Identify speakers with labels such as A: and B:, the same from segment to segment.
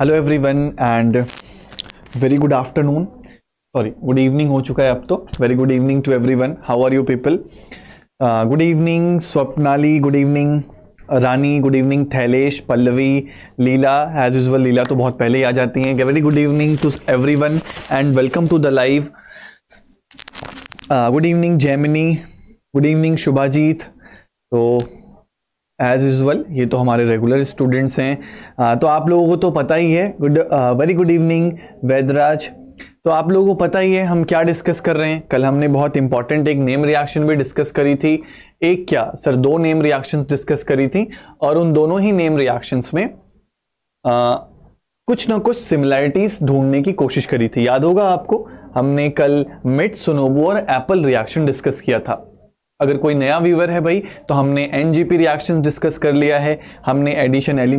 A: Hello everyone and very good afternoon sorry good evening हो चुका है अब तो very good evening to everyone how are you people good evening Swapnali good evening Rani good evening Thailesh Pallavi Leela as usual Leela तो बहुत पहले ही आ जाती हैं very good evening to everyone and welcome to the live good evening Jaimini good evening Shubhajit तो as usual ये तो हमारे रेगुलर स्टूडेंट्स हैं तो आप लोगों को तो पता ही है good very good evening Vaidraj तो आप लोगों को पता ही है हम क्या डिस्कस कर रहे हैं कल हमने बहुत इंपॉर्टेंट एक नेम रिएक्शन भी डिस्कस करी थी एक क्या सर दो नेम रिएक्शंस डिस्कस करी थी और उन दोनों ही नेम रिएक्शंस में आ, कुछ ना कुछ सिमिलैरिटीज ढूंढने की कोशिश करी थी याद होगा आपको हमने कल मिट सुनोबो और एप्पल रिएक्शन डिस्कस किया था अगर कोई नया व्यूवर है भाई तो हमने N G P reaction discuss कर लिया है हमने addition eli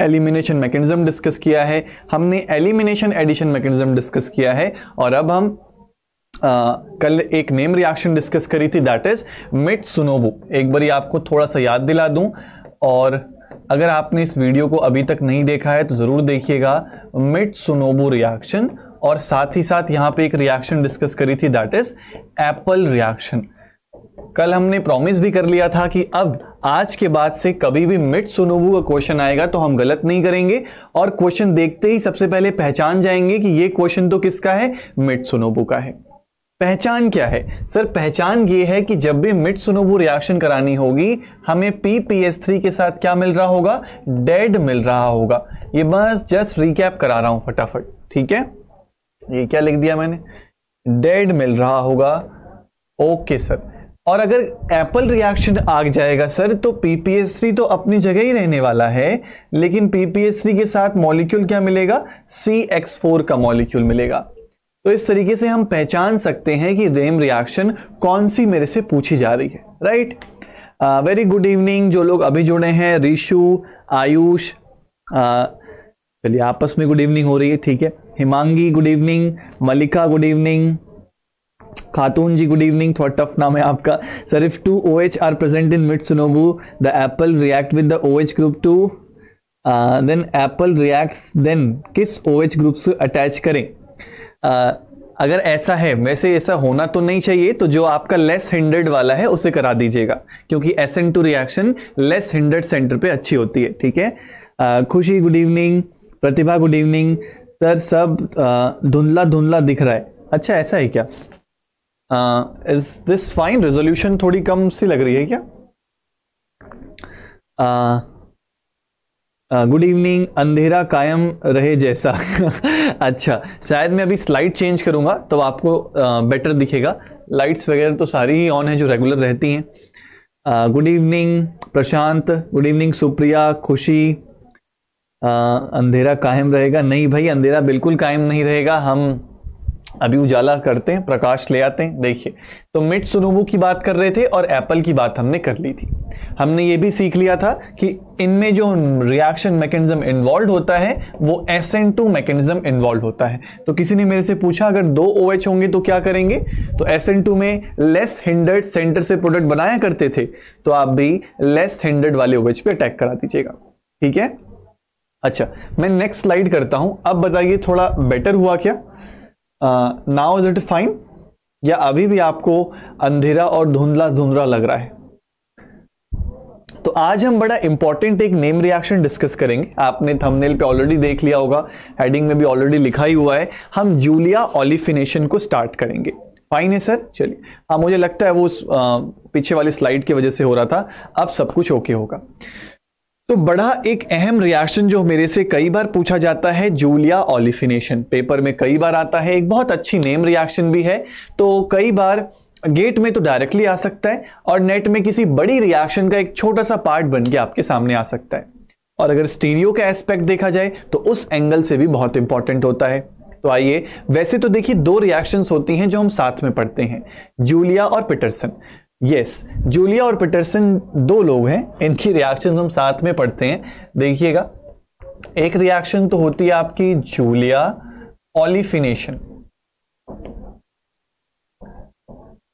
A: elimination mechanism discuss किया है हमने एलिमिनेशन एडिशन मैकेनिज्म डिस्कस किया है और अब हम आ, कल एक नेम रिएक्शन डिस्कस करी थी दैट इज मिट सुनोबू एक बारी आपको थोड़ा सा याद दिला दूं और अगर आपने इस वीडियो को अभी तक नहीं देखा है तो ज़रूर देखिएगा मिट सुनोबू रिएक्शन और साथ ही साथ यहाँ पे एक रिएक्शन डिस्कस करी थी दैट इज एप्पल रिएक्शन कल हमने प्रॉमिस भी कर लिया था कि अब आज के बाद से कभी भी मिट सुनोबू का क्वेश्चन आएगा तो हम गलत नहीं करेंगे और क्वेश्चन देखते ही सबसे पहले पहचान जाएंगे कि ये क्वेश्चन तो किसका है मिट सुनोबू का है पहचान क्या है सर पहचान ये है कि जब भी मिट सुनोबू रिएक्शन करानी होगी हमें पी पी एस थ्री के साथ क्या मिल रहा होगा डेड मिल रहा होगा ये बस जस्ट रिकैप करा रहा हूं फटाफट ठीक है ये क्या लिख दिया मैंने डेड मिल रहा होगा ओके सर और अगर एप्पल रिएक्शन आ जाएगा सर तो पीपीएस थ्री तो अपनी जगह ही रहने वाला है लेकिन थ्री के साथ मॉलिक्यूल क्या मिलेगा सी एक्स फोर का मॉलिक्यूल मिलेगा तो इस तरीके से हम पहचान सकते हैं कि रेम रिएक्शन कौन सी मेरे से पूछी जा रही है राइट वेरी गुड इवनिंग जो लोग अभी जुड़े हैं रिशु आयुष uh, चलिए आपस में गुड इवनिंग हो रही है ठीक है हिमांगी गुड इवनिंग मलिका गुड इवनिंग खातून जी गुड इवनिंग थोड़ा टफ नाम है आपका sir if two O H R present in मिट सुनोबू the Apple react with the O H group to then Apple reacts then किस ओ एच ग्रुप से attach करें uh, अगर ऐसा है वैसे ऐसा होना तो नहीं चाहिए तो जो आपका लेस हिंडर्ड वाला है उसे करा दीजिएगा क्योंकि S N two reaction less hindered centre पर अच्छी होती है ठीक है uh, Khushi good evening Pratibha good evening sir सब uh, धुंधला धुंधला दिख रहा है अच्छा ऐसा है क्या इज दिस फाइन रेजोल्यूशन थोड़ी कम सी लग रही है क्या गुड uh, इवनिंग uh, अंधेरा कायम रहे जैसा अच्छा शायद मैं अभी स्लाइड चेंज करूंगा तो आपको बेटर uh, दिखेगा लाइट्स वगैरह तो सारी ही ऑन है जो रेगुलर रहती हैं good uh, evening Prashant good evening Supriya Khushi uh, अंधेरा कायम रहेगा नहीं भाई अंधेरा बिल्कुल कायम नहीं रहेगा हम अभी उजाला करते हैं प्रकाश ले आते हैं देखिए तो मिट सुनोबू की बात कर रहे थे और एप्पल की बात हमने कर ली थी हमने ये भी सीख लिया था कि इनमें जो रिएक्शन मैकेनिज्म इन्वॉल्व होता है वो S N two mechanism involve होता है तो किसी ने मेरे से पूछा अगर दो ओ OH होंगे तो क्या करेंगे तो एस एन टू में लेस हिंडर्ड सेंटर से प्रोडक्ट बनाया करते थे तो आप भी लेस हिंडर्ड वाले ओ OH पे अटैक करा दीजिएगा ठीक है अच्छा मैं नेक्स्ट स्लाइड करता हूं अब बताइए थोड़ा बेटर हुआ क्या नाउ इज इट फाइन या अभी भी आपको अंधेरा और धुंधला धुंधला लग रहा है तो आज हम बड़ा इंपॉर्टेंट एक नेम रिएक्शन डिस्कस करेंगे आपने थंबनेल पे ऑलरेडी देख लिया होगा हेडिंग में भी ऑलरेडी लिखा ही हुआ है हम जूलिया ऑलिफिनेशन को स्टार्ट करेंगे फाइन है सर चलिए हाँ मुझे लगता है वो उस पीछे वाली स्लाइड की वजह से हो रहा था अब सब कुछ ओके होगा तो बड़ा एक अहम रिएक्शन जो मेरे से कई बार पूछा जाता है जूलिया ऑलिफिनेशन पेपर में कई बार आता है एक बहुत अच्छी नेम रिएक्शन भी है तो कई बार गेट में तो डायरेक्टली आ सकता है और नेट में किसी बड़ी रिएक्शन का एक छोटा सा पार्ट बन के आपके सामने आ सकता है और अगर स्टीरियो का एस्पेक्ट देखा जाए तो उस एंगल से भी बहुत इंपॉर्टेंट होता है तो आइए वैसे तो देखिए दो रिएक्शंस होती हैं जो हम साथ में पढ़ते हैं जूलिया और पीटरसन यस जूलिया और पीटरसन दो लोग हैं इनकी रिएक्शन हम साथ में पढ़ते हैं देखिएगा एक रिएक्शन तो होती है आपकी जूलिया ऑलिफिनेशन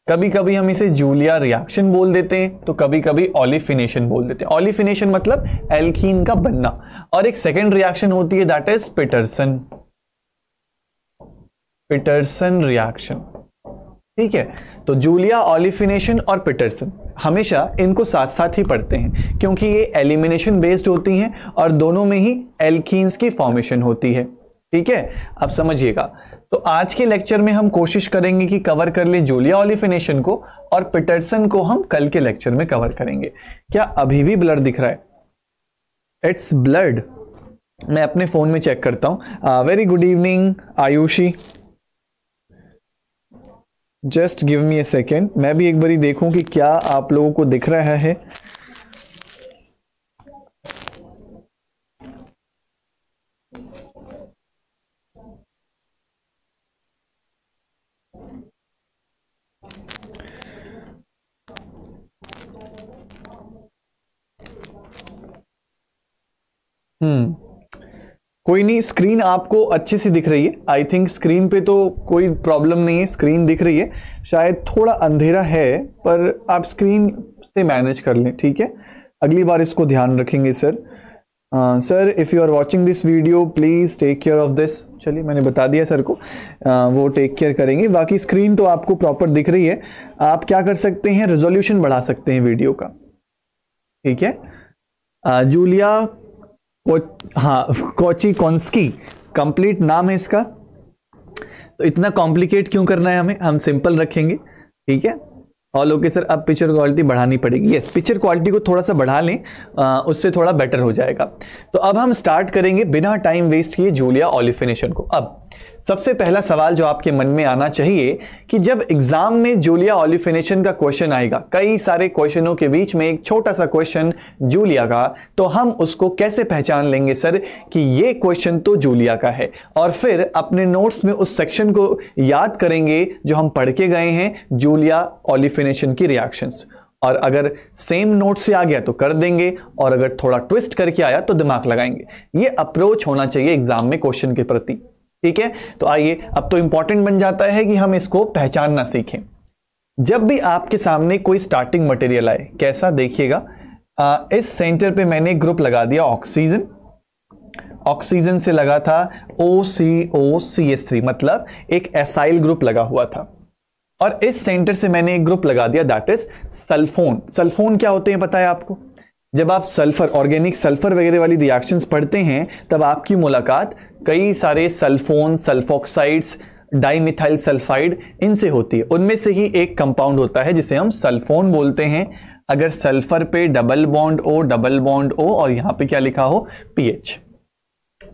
A: कभी कभी हम इसे जूलिया रिएक्शन बोल देते हैं तो कभी कभी ऑलिफिनेशन बोल देते हैं ऑलिफिनेशन मतलब एल्कीन का बनना और एक सेकेंड रिएक्शन होती है that is Peterson Peterson reaction ठीक है तो जूलिया ऑलिफिनेशन और पिटरसन हमेशा इनको साथ साथ ही पढ़ते हैं क्योंकि ये एलिमिनेशन बेस्ड होती हैं और दोनों में ही एल्कीन्स की फॉर्मेशन होती है ठीक है अब समझिएगा तो आज के लेक्चर में हम कोशिश करेंगे कि कवर कर ले जूलिया ऑलिफिनेशन को और पिटरसन को हम कल के लेक्चर में कवर करेंगे क्या अभी भी ब्लड दिख रहा है इट्स ब्लड मैं अपने फ़ोन में चेक करता हूँ very good evening Ayushi just give me a second मैं भी एक बारी देखूं कि क्या आप लोगों को दिख रहा है हम्म कोई नहीं स्क्रीन आपको अच्छे से दिख रही है आई थिंक स्क्रीन पे तो कोई प्रॉब्लम नहीं है स्क्रीन दिख रही है शायद थोड़ा अंधेरा है पर आप स्क्रीन से मैनेज कर लें ठीक है अगली बार इसको ध्यान रखेंगे sir sir if you are watching this video please take care of this चलिए मैंने बता दिया सर को uh, वो टेक केयर करेंगे बाकी स्क्रीन तो आपको प्रॉपर दिख रही है आप क्या कर सकते हैं रेजोल्यूशन बढ़ा सकते हैं वीडियो का ठीक है जूलिया uh, हाँ कोची कॉन्स्की कंप्लीट नाम है इसका तो इतना कॉम्प्लिकेट क्यों करना है हमें हम सिंपल रखेंगे ठीक है और ओके सर अब पिक्चर क्वालिटी बढ़ानी पड़ेगी यस पिक्चर क्वालिटी को थोड़ा सा बढ़ा लें आ, उससे थोड़ा बेटर हो जाएगा तो अब हम स्टार्ट करेंगे बिना टाइम वेस्ट किए जूलिया ऑलिफिनेशन को अब सबसे पहला सवाल जो आपके मन में आना चाहिए कि जब एग्जाम में जूलिया ऑलिफिनेशन का क्वेश्चन आएगा कई सारे क्वेश्चनों के बीच में एक छोटा सा क्वेश्चन जूलिया का तो हम उसको कैसे पहचान लेंगे सर कि ये क्वेश्चन तो जूलिया का है और फिर अपने नोट्स में उस सेक्शन को याद करेंगे जो हम पढ़ के गए हैं जूलिया ऑलिफिनेशन की रिएक्शंस और अगर सेम नोट से आ गया तो कर देंगे और अगर थोड़ा ट्विस्ट करके आया तो दिमाग लगाएंगे ये अप्रोच होना चाहिए एग्जाम में क्वेश्चन के प्रति ठीक है तो आइए अब तो इंपॉर्टेंट बन जाता है कि हम इसको पहचानना सीखें जब भी आपके सामने कोई स्टार्टिंग मटेरियल आए कैसा देखिएगा इस सेंटर पे मैंने एक ग्रुप लगा दिया ऑक्सीजन ऑक्सीजन से लगा था ओ सी ओ सी एस थ्री मतलब एक एसाइल ग्रुप लगा हुआ था और इस सेंटर से मैंने एक ग्रुप लगा दिया दैट इज सल्फोन सल्फोन क्या होते हैं पता है आपको जब आप सल्फर ऑर्गेनिक सल्फर वगैरह वाली रिएक्शंस पढ़ते हैं तब आपकी मुलाकात कई सारे सल्फोन सल्फोक्साइड्स डाईमिथाइल सल्फाइड इनसे होती है उनमें से ही एक कंपाउंड होता है जिसे हम सल्फोन बोलते हैं अगर सल्फर पे double bond O double bond O और यहाँ पे क्या लिखा हो पीएच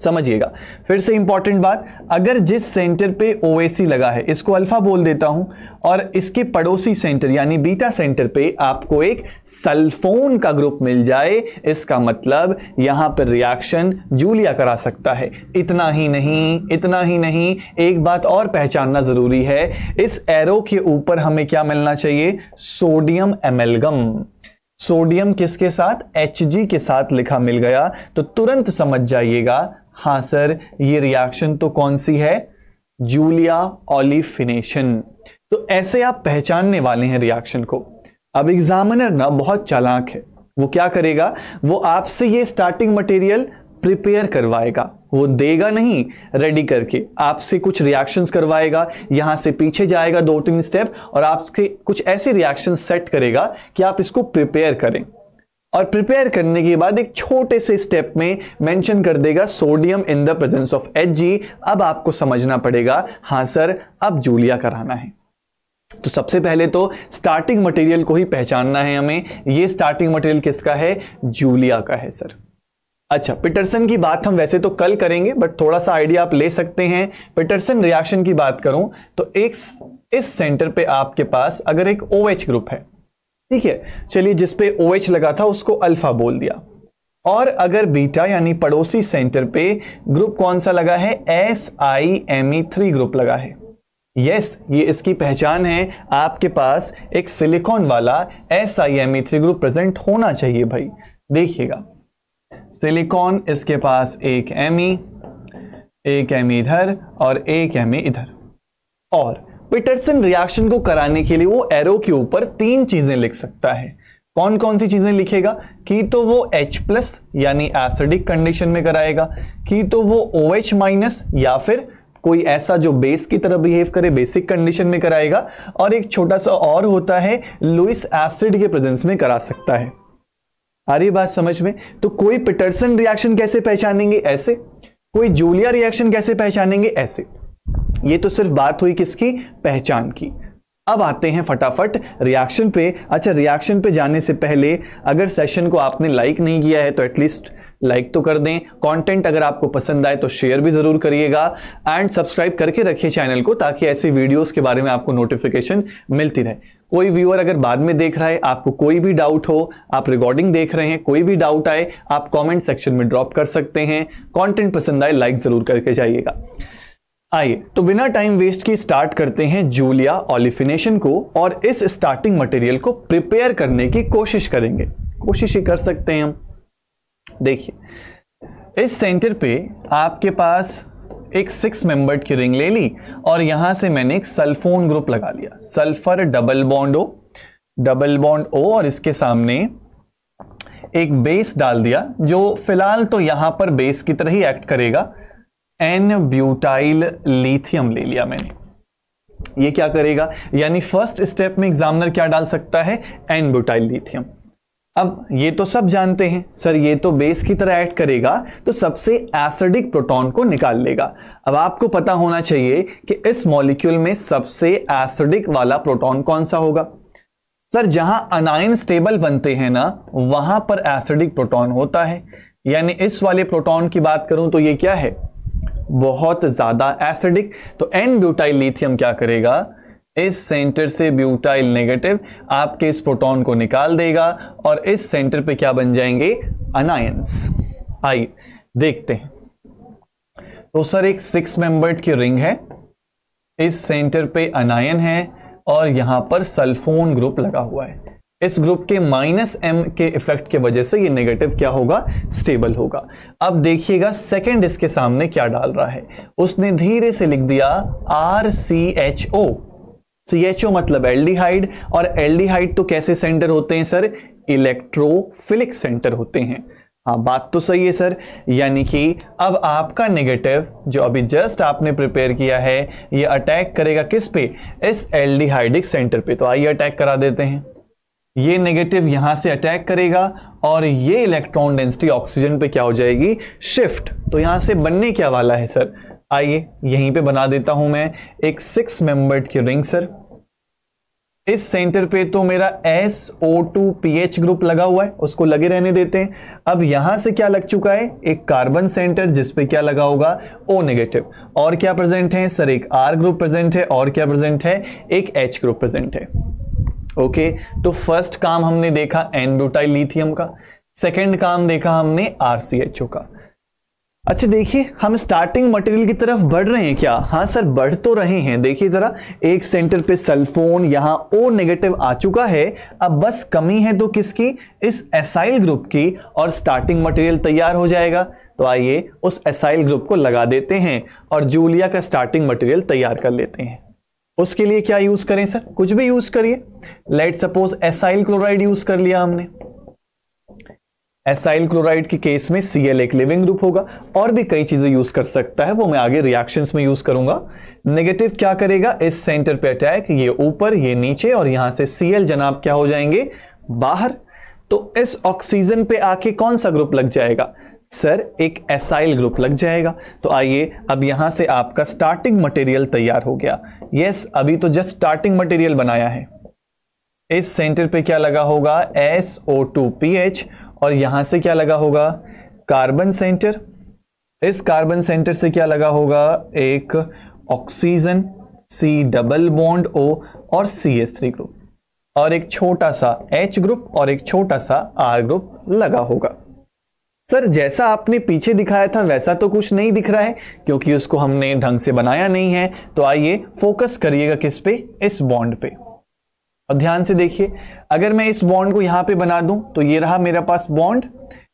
A: समझिएगा फिर से इंपॉर्टेंट बात अगर जिस सेंटर पे ओएसी लगा है इसको अल्फा बोल देता हूं और इसके पड़ोसी सेंटर यानी बीटा सेंटर पे आपको एक सल्फोन का ग्रुप मिल जाए इसका मतलब यहां पर रिएक्शन जूलिया करा सकता है इतना ही नहीं इतना ही नहीं एक बात और पहचानना जरूरी है इस एरो के ऊपर हमें क्या मिलना चाहिए सोडियम एमेलगम सोडियम किसके साथ एच के साथ लिखा मिल गया तो तुरंत समझ जाइएगा हाँ सर ये रिएक्शन तो कौन सी है जूलिया ऑलिफिनेशन तो ऐसे आप पहचानने वाले हैं रिएक्शन को अब एग्जामिनर ना बहुत चालाक है वो क्या करेगा वो आपसे ये स्टार्टिंग मटेरियल प्रिपेयर करवाएगा वो देगा नहीं रेडी करके आपसे कुछ रिएक्शंस करवाएगा यहां से पीछे जाएगा दो तीन स्टेप और आपके कुछ ऐसे रिएक्शन सेट करेगा कि आप इसको प्रिपेयर करें और प्रिपेयर करने के बाद एक छोटे से स्टेप में मेंशन कर देगा sodium in the presence of H अब आपको समझना पड़ेगा हाँ सर अब जूलिया कराना है तो सबसे पहले तो स्टार्टिंग मटेरियल को ही पहचानना है हमें ये स्टार्टिंग मटेरियल किसका है जूलिया का है सर अच्छा पिटरसन की बात हम वैसे तो कल करेंगे बट थोड़ा सा आइडिया आप ले सकते हैं पिटरसन रिएक्शन की बात करूं तो एक इस सेंटर पे आपके पास अगर एक ओ OH ग्रुप है ठीक है चलिए जिसपे ओ OH लगा था उसको अल्फा बोल दिया और अगर बीटा यानी पड़ोसी सेंटर पे ग्रुप कौन सा लगा है S I M E three group लगा है यस yes, ये इसकी पहचान है आपके पास एक सिलिकॉन वाला S I M E three group present होना चाहिए भाई देखिएगा सिलिकॉन इसके पास एक एम ई e, एक एम e इधर और एक एम e इधर और पिटरसन रिएक्शन को कराने के लिए वो एरो के ऊपर तीन चीजें लिख सकता है कौन कौन सी चीजें लिखेगा कि तो वो H प्लस यानी एसिडिक कंडीशन में कराएगा कि तो वो OH माइनस या फिर कोई ऐसा जो बेस की तरह बिहेव करे बेसिक कंडीशन में कराएगा और एक छोटा सा और होता है लुइस एसिड के प्रेजेंस में करा सकता है आ रही बात समझ में तो कोई पिटरसन रिएक्शन कैसे पहचानेंगे ऐसे कोई जूलिया रिएक्शन कैसे पहचानेंगे ऐसे ये तो सिर्फ बात हुई किसकी पहचान की अब आते हैं फटाफट रिएक्शन पे अच्छा रिएक्शन पे जाने से पहले अगर सेशन को आपने लाइक नहीं किया है तो एटलीस्ट लाइक तो कर दें कंटेंट अगर आपको पसंद आए तो शेयर भी ज़रूर करिएगा एंड सब्सक्राइब करके रखिए चैनल को ताकि ऐसे वीडियोस के बारे में आपको नोटिफिकेशन मिलती रहे कोई व्यूअर अगर बाद में देख रहा है आपको कोई भी डाउट हो आप रिकॉर्डिंग देख रहे हैं कोई भी डाउट आए आप कॉमेंट सेक्शन में ड्रॉप कर सकते हैं कॉन्टेंट पसंद आए लाइक ज़रूर करके जाइएगा आइए तो बिना टाइम वेस्ट के स्टार्ट करते हैं जूलिया ऑलिफिनेशन को और इस स्टार्टिंग मटेरियल को प्रिपेयर करने की कोशिश करेंगे कोशिश ही कर सकते हैं हम देखिए इस सेंटर पे आपके पास एक सिक्स मेंबर की रिंग ले ली और यहां से मैंने एक सल्फोन ग्रुप लगा लिया sulphur double bond O double bond O और इसके सामने एक बेस डाल दिया जो फिलहाल तो यहां पर बेस की तरह ही एक्ट करेगा एन ब्यूटाइल लिथियम ले लिया मैंने ये क्या करेगा यानी फर्स्ट स्टेप में एग्जामिनर क्या डाल सकता है एन ब्यूटाइल लिथियम अब ये तो सब जानते हैं सर ये तो बेस की तरह ऐड करेगा तो सबसे एसिडिक प्रोटॉन को निकाल लेगा अब आपको पता होना चाहिए कि इस मॉलिक्यूल में सबसे एसिडिक वाला प्रोटॉन कौन सा होगा सर जहां अनायन स्टेबल बनते हैं ना वहां पर एसिडिक प्रोटॉन होता है यानी इस वाले प्रोटॉन की बात करूं तो ये क्या है बहुत ज़्यादा एसिडिक तो एन ब्यूटाइल लिथियम क्या करेगा इस सेंटर से ब्यूटाइल नेगेटिव आपके इस प्रोटॉन को निकाल देगा और इस सेंटर पे क्या बन जाएंगे अनायंस आइए देखते हैं तो सर एक सिक्स मेंबर्ड की रिंग है इस सेंटर पे अनायन है और यहां पर सल्फोन ग्रुप लगा हुआ है इस ग्रुप के माइनस एम के इफेक्ट के वजह से ये नेगेटिव क्या होगा स्टेबल होगा अब देखिएगा सेकंड इसके सामने क्या डाल रहा है उसने धीरे से लिख दिया R C H O C H O मतलब एल्डिहाइड और एल्डिहाइड तो कैसे सेंटर होते हैं सर इलेक्ट्रोफिलिक सेंटर होते हैं हाँ बात तो सही है सर यानी कि अब आपका नेगेटिव जो अभी जस्ट आपने प्रिपेयर किया है ये अटैक करेगा किस पे इस एल्डिहाइडिक सेंटर पे तो आइए अटैक करा देते हैं ये नेगेटिव यहां से अटैक करेगा और ये इलेक्ट्रॉन डेंसिटी ऑक्सीजन पे क्या हो जाएगी शिफ्ट तो यहां से बनने क्या वाला है सर आइए यहीं पे बना देता हूं मैं एक सिक्स मेंबर्ड की रिंग सर इस सेंटर पे तो मेरा S O two P H group लगा हुआ है उसको लगे रहने देते हैं अब यहां से क्या लग चुका है एक कार्बन सेंटर जिसपे क्या लगा होगा ओ नेगेटिव और क्या प्रेजेंट है सर एक आर ग्रुप प्रेजेंट है और क्या प्रेजेंट है एक एच ग्रुप प्रेजेंट है ओके तो फर्स्ट काम हमने देखा एनब्यूटाइल लिथियम का सेकेंड काम देखा हमने आरसीएचओ का अच्छा देखिए हम स्टार्टिंग मटेरियल की तरफ बढ़ रहे हैं क्या हाँ सर बढ़ तो रहे हैं देखिए जरा एक सेंटर पे सल्फोन यहाँ ओ नेगेटिव आ चुका है अब बस कमी है तो किसकी इस एसाइल ग्रुप की और स्टार्टिंग मटेरियल तैयार हो जाएगा तो आइए उस एसाइल ग्रुप को लगा देते हैं और जूलिया का स्टार्टिंग मटेरियल तैयार कर लेते हैं उसके लिए क्या यूज करें सर कुछ भी यूज करिए let suppose acyl chloride use कर लिया हमने एसाइल क्लोराइड के केस में सीएल एक लिविंग ग्रुप होगा और भी कई चीजें यूज कर सकता है वो मैं आगे रिएक्शन में यूज करूंगा नेगेटिव क्या करेगा इस सेंटर पे अटैक ये ऊपर ये नीचे और यहां से सीएल जनाब क्या हो जाएंगे बाहर तो इस ऑक्सीजन पे आके कौन सा ग्रुप लग जाएगा सर एक एसाइल ग्रुप लग जाएगा तो आइए अब यहां से आपका स्टार्टिंग मटेरियल तैयार हो गया यस अभी तो जस्ट स्टार्टिंग मटेरियल बनाया है इस सेंटर पे क्या लगा होगा S O two P H और यहां से क्या लगा होगा कार्बन सेंटर इस कार्बन सेंटर से क्या लगा होगा एक oxygen C double bond O और सी एस थ्री ग्रुप और एक छोटा सा एच ग्रुप और एक छोटा सा आर ग्रुप लगा होगा सर जैसा आपने पीछे दिखाया था वैसा तो कुछ नहीं दिख रहा है क्योंकि उसको हमने ढंग से बनाया नहीं है तो आइए फोकस करिएगा किस पे इस बॉन्ड पे अब ध्यान से देखिए अगर मैं इस बॉन्ड को यहां पे बना दूं तो ये रहा मेरे पास बॉन्ड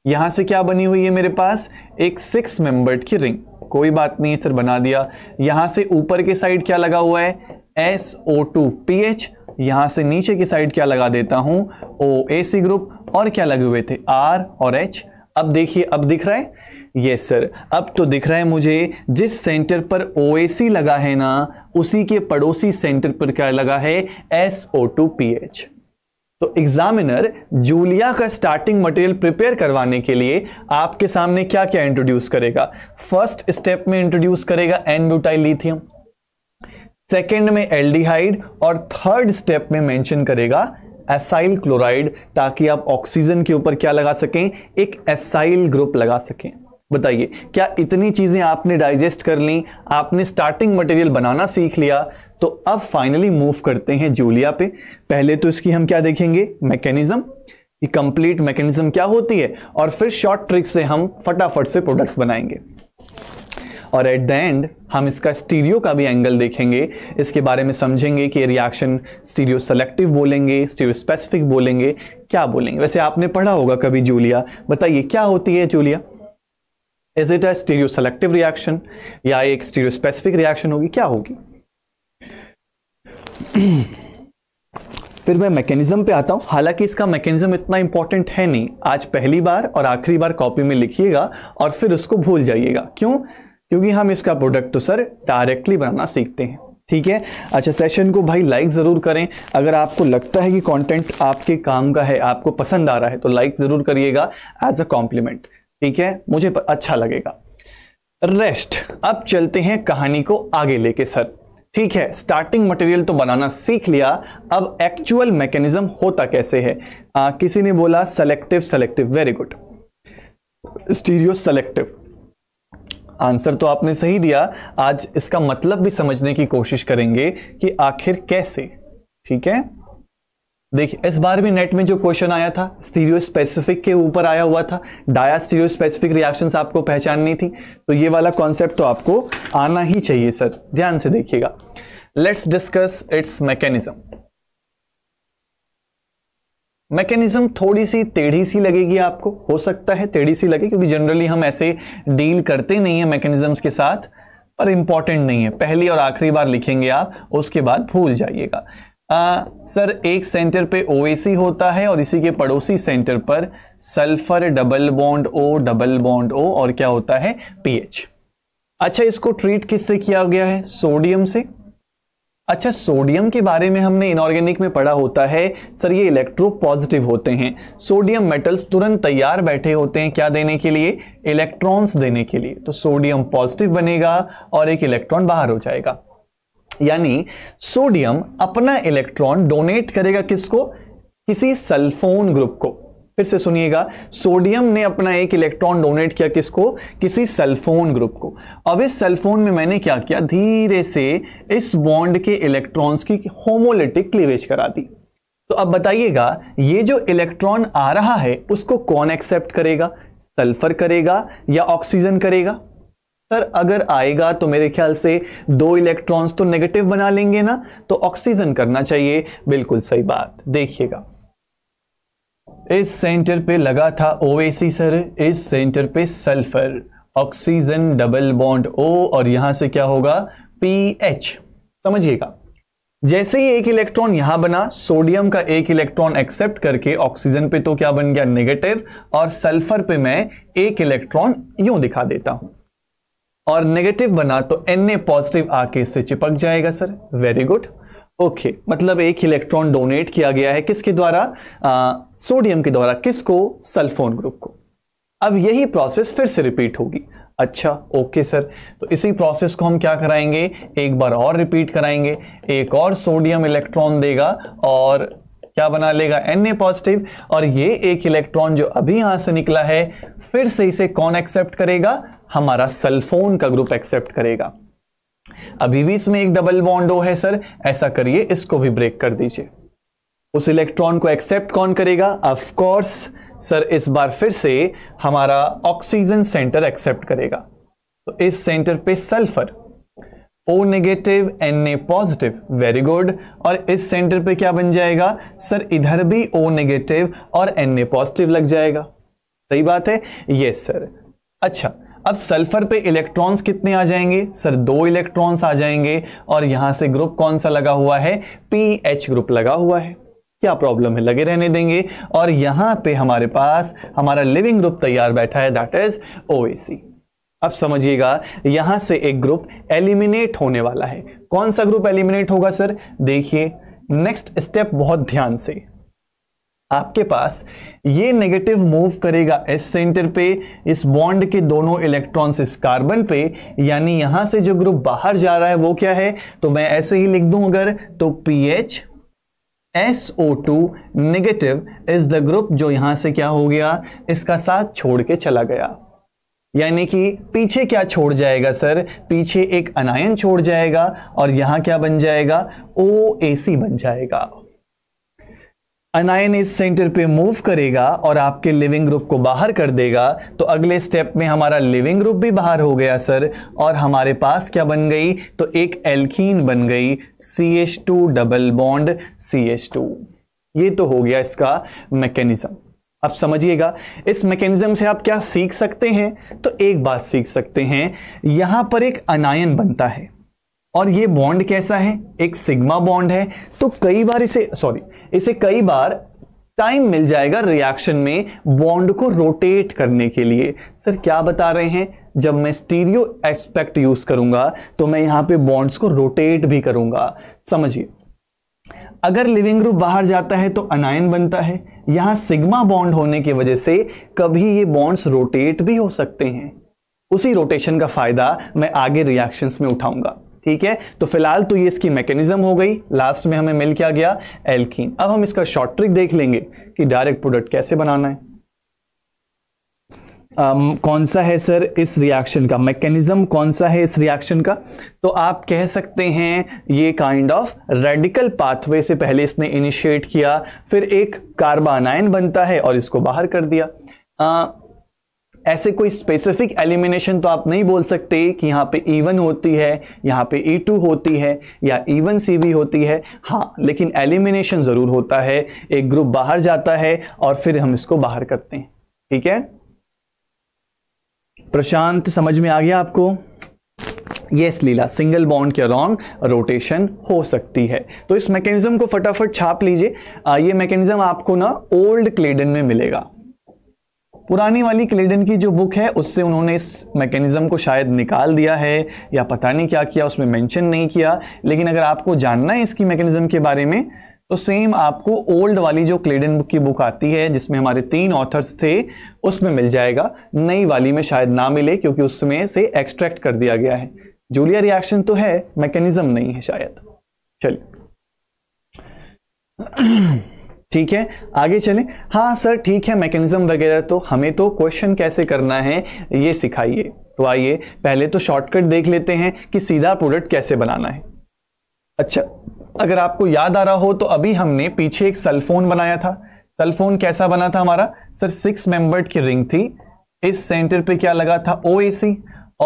A: यहां से क्या बनी हुई है मेरे पास एक सिक्स मेंबर्ड की रिंग कोई बात नहीं सर बना दिया यहां से ऊपर के साइड क्या लगा हुआ है S O two P H यहां से नीचे की साइड क्या लगा देता हूं ओ ए सी ग्रुप और क्या लगे हुए थे आर और एच अब देखिए अब दिख रहा है यस yes, सर अब तो दिख रहा है मुझे जिस सेंटर पर ओ लगा है ना उसी के पड़ोसी सेंटर पर क्या लगा है S O two P H तो एग्जामिनर जूलिया का स्टार्टिंग मटेरियल प्रिपेयर करवाने के लिए आपके सामने क्या क्या इंट्रोड्यूस करेगा फर्स्ट स्टेप में इंट्रोड्यूस करेगा एन ब्यूटाइल लिथियम सेकेंड में एल्डिहाइड और थर्ड स्टेप में मेंशन करेगा एसाइल क्लोराइड ताकि आप ऑक्सीजन के ऊपर क्या लगा सकें एक एसाइल ग्रुप लगा सकें बताइए क्या इतनी चीजें आपने डाइजेस्ट कर ली आपने स्टार्टिंग मटेरियल बनाना सीख लिया तो अब फाइनली मूव करते हैं जूलिया पे पहले तो इसकी हम क्या देखेंगे मैकेनिज्म कंप्लीट मैकेनिज्म क्या होती है और फिर शॉर्ट ट्रिक से हम फटाफट से प्रोडक्ट्स बनाएंगे और एट द एंड हम इसका स्टीरियो का भी एंगल देखेंगे इसके बारे में समझेंगे कि रिएक्शन स्टीरियो सेलेक्टिव बोलेंगे स्टीरियो स्पेसिफिक बोलेंगे क्या बोलेंगे वैसे आपने पढ़ा होगा कभी जूलिया बताइए क्या होती है Julia is it a stereo selective reaction या एक स्टीरियो स्पेसिफिक रिएक्शन होगी क्या होगी फिर मैं मैकेनिज्म पे आता हूँ हालांकि इसका मैकेनिज्म इतना इंपॉर्टेंट है नहीं आज पहली बार और आखिरी बार कॉपी में लिखिएगा और फिर उसको भूल जाइएगा क्यों क्योंकि हम इसका प्रोडक्ट तो सर डायरेक्टली बनाना सीखते हैं ठीक है अच्छा सेशन को भाई लाइक ज़रूर करें अगर आपको लगता है कि कंटेंट आपके काम का है आपको पसंद आ रहा है तो लाइक ज़रूर करिएगा एज अ कॉम्प्लीमेंट ठीक है मुझे अच्छा लगेगा रेस्ट अब चलते हैं कहानी को आगे लेके सर ठीक है स्टार्टिंग मटेरियल तो बनाना सीख लिया अब एक्चुअल मैकेनिज्म होता कैसे है आ, किसी ने बोला selective selective very good stereoselective answer तो आपने सही दिया आज इसका मतलब भी समझने की कोशिश करेंगे कि आखिर कैसे ठीक है देखिए इस बार भी नेट में जो क्वेश्चन आया था स्टीरियो स्पेसिफिक के ऊपर आया हुआ था डाया स्टीरियो स्पेसिफिक रिएक्शंस आपको पहचाननी थी तो ये वाला कॉन्सेप्ट तो आपको आना ही चाहिए सर ध्यान से देखिएगा let's discuss its mechanism mechanism थोड़ी सी टेढ़ी सी लगेगी आपको हो सकता है टेढ़ी सी लगे क्योंकि जनरली हम ऐसे डील करते नहीं है मैकेनिज्म्स के साथ पर इंपॉर्टेंट नहीं है पहली और आखिरी बार लिखेंगे आप उसके बाद भूल जाइएगा आ, सर एक सेंटर पे ओएसी होता है और इसी के पड़ोसी सेंटर पर sulphur double bond O double bond O और क्या होता है पीएच अच्छा इसको ट्रीट किससे किया गया है सोडियम से अच्छा सोडियम के बारे में हमने इनऑर्गेनिक में पढ़ा होता है सर ये इलेक्ट्रो पॉजिटिव होते हैं सोडियम मेटल्स तुरंत तैयार बैठे होते हैं क्या देने के लिए इलेक्ट्रॉन्स देने के लिए तो सोडियम पॉजिटिव बनेगा और एक इलेक्ट्रॉन बाहर हो जाएगा यानी सोडियम अपना इलेक्ट्रॉन डोनेट करेगा किसको किसी सल्फोन ग्रुप को फिर से सुनिएगा सोडियम ने अपना एक इलेक्ट्रॉन डोनेट किया किसको किसी सल्फोन ग्रुप को अब इस सल्फोन में मैंने क्या किया धीरे से इस बॉन्ड के इलेक्ट्रॉन्स की होमोलिटिक क्लीवेज करा दी तो अब बताइएगा ये जो इलेक्ट्रॉन आ रहा है उसको कौन एक्सेप्ट करेगा सल्फर करेगा या ऑक्सीजन करेगा सर अगर आएगा तो मेरे ख्याल से दो इलेक्ट्रॉन्स तो नेगेटिव बना लेंगे ना तो ऑक्सीजन करना चाहिए बिल्कुल सही बात देखिएगा इस सेंटर पे लगा था ओ सर इस सेंटर पे sulphur oxygen double bond O और यहां से क्या होगा पी एच समझिएगा जैसे ही एक इलेक्ट्रॉन यहां बना सोडियम का एक इलेक्ट्रॉन एक्सेप्ट करके ऑक्सीजन पे तो क्या बन गया नेगेटिव और सल्फर पे मैं एक इलेक्ट्रॉन यूं दिखा देता हूं और नेगेटिव बना तो एन ए पॉजिटिव आके इससे चिपक जाएगा sir very good okay okay, मतलब एक इलेक्ट्रॉन डोनेट किया गया है किसके द्वारा सोडियम के द्वारा किसको सल्फोन ग्रुप को अब यही प्रोसेस फिर से रिपीट होगी अच्छा ओके सर तो इसी प्रोसेस को हम क्या कराएंगे एक बार और रिपीट कराएंगे एक और सोडियम इलेक्ट्रॉन देगा और क्या बना लेगा एन ए पॉजिटिव और ये एक इलेक्ट्रॉन जो अभी यहां से निकला है फिर से इसे कौन एक्सेप्ट करेगा हमारा सल्फोन का ग्रुप एक्सेप्ट करेगा अभी भी इसमें एक डबल बॉन्ड हो है सर ऐसा करिए इसको भी ब्रेक कर दीजिए उस इलेक्ट्रॉन को एक्सेप्ट कौन करेगा ऑफ कोर्स सर इस बार फिर से हमारा ऑक्सीजन सेंटर एक्सेप्ट करेगा तो इस सेंटर पे sulphur O negative N A positive very good और इस सेंटर पे क्या बन जाएगा सर इधर भी ओ नेगेटिव और एन ए पॉजिटिव लग जाएगा सही बात है यस सर अच्छा अब सल्फर पे इलेक्ट्रॉन्स कितने आ जाएंगे सर दो इलेक्ट्रॉन्स आ जाएंगे और यहां से ग्रुप कौन सा लगा हुआ है पी एच ग्रुप लगा हुआ है क्या प्रॉब्लम है लगे रहने देंगे और यहां पे हमारे पास हमारा लिविंग ग्रुप तैयार बैठा है दैट इज सी अब समझिएगा यहां से एक ग्रुप एलिमिनेट होने वाला है कौन सा ग्रुप एलिमिनेट होगा सर देखिए नेक्स्ट स्टेप बहुत ध्यान से आपके पास ये नेगेटिव मूव करेगा इस सेंटर पे इस बॉन्ड के दोनों इलेक्ट्रॉन्स इस कार्बन पे यानी यहां से जो ग्रुप बाहर जा रहा है वो क्या है तो मैं ऐसे ही लिख दूं अगर तो P H SO2 negative is the group जो यहां से क्या हो गया इसका साथ छोड़ के चला गया यानी कि पीछे क्या छोड़ जाएगा सर पीछे एक अनायन छोड़ जाएगा और यहां क्या बन जाएगा ओ बन जाएगा अनायन इस सेंटर पे मूव करेगा और आपके लिविंग ग्रुप को बाहर कर देगा तो अगले स्टेप में हमारा लिविंग ग्रुप भी बाहर हो गया सर और हमारे पास क्या बन गई तो एक एल्कीन बन गई C H two double bond C H two ये तो हो गया इसका मैकेनिज्म आप समझिएगा इस मैकेनिज्म से आप क्या सीख सकते हैं तो एक बात सीख सकते हैं यहां पर एक अनायन बनता है और ये बॉन्ड कैसा है एक सिग्मा बॉन्ड है तो कई बार इसे सॉरी इसे कई बार टाइम मिल जाएगा रिएक्शन में बॉन्ड को रोटेट करने के लिए सर क्या बता रहे हैं जब मैं स्टीरियो एस्पेक्ट यूज करूंगा तो मैं यहां पे बॉन्ड्स को रोटेट भी करूंगा समझिए अगर लिविंग ग्रुप बाहर जाता है तो अनायन बनता है यहां सिग्मा बॉन्ड होने की वजह से कभी ये बॉन्ड्स रोटेट भी हो सकते हैं उसी रोटेशन का फायदा मैं आगे रिएक्शंस में उठाऊंगा ठीक है तो फिलहाल तो ये इसकी मैकेनिज्म हो गई लास्ट में हमें मिल क्या गया एल्कीन अब हम इसका शॉर्ट ट्रिक देख लेंगे कि डायरेक्ट प्रोडक्ट कैसे बनाना है um, कौन सा है सर इस रिएक्शन का मैकेनिज्म कौन सा है इस रिएक्शन का तो आप कह सकते हैं ये काइंड ऑफ रेडिकल पाथवे से पहले इसने इनिशिएट किया फिर एक कार्बानाइन बनता है और इसको बाहर कर दिया uh, ऐसे कोई स्पेसिफिक एलिमिनेशन तो आप नहीं बोल सकते कि यहाँ पे वन e होती है यहाँ पे टू e होती है या सी e CV होती है हाँ लेकिन एलिमिनेशन ज़रूर होता है एक ग्रुप बाहर जाता है और फिर हम इसको बाहर करते हैं ठीक है प्रशांत समझ में आ गया आपको यस लीला सिंगल बॉन्ड के रॉन्ग रोटेशन हो सकती है तो इस मैकेनिज्म को फटाफट छाप लीजिए ये मैकेनिज्म आपको ना ओल्ड क्लेडन में मिलेगा पुरानी वाली क्लेडन की जो बुक है उससे उन्होंने इस मैकेनिज़्म को शायद निकाल दिया है या पता नहीं क्या किया उसमें मेंशन नहीं किया लेकिन अगर आपको जानना है इसकी मैकेनिज़्म के बारे में तो सेम आपको ओल्ड वाली जो क्लेडन बुक की बुक आती है जिसमें हमारे तीन ऑथर्स थे उसमें मिल जाएगा नई वाली में शायद ना मिले क्योंकि उसमें से एक्सट्रैक्ट कर दिया गया है जूलिया रिएक्शन तो है मैकेनिज्म नहीं है शायद चलिए ठीक है आगे चले हाँ सर ठीक है मैकेनिज्म वगैरह तो हमें तो क्वेश्चन कैसे करना है ये सिखाइए तो आइए पहले तो शॉर्टकट देख लेते हैं कि सीधा प्रोडक्ट कैसे बनाना है अच्छा अगर आपको याद आ रहा हो तो अभी हमने पीछे एक सेलफोन बनाया था सेलफोन कैसा बना था हमारा सर सिक्स मेंबर्ड की रिंग थी इस सेंटर पे क्या लगा था ओ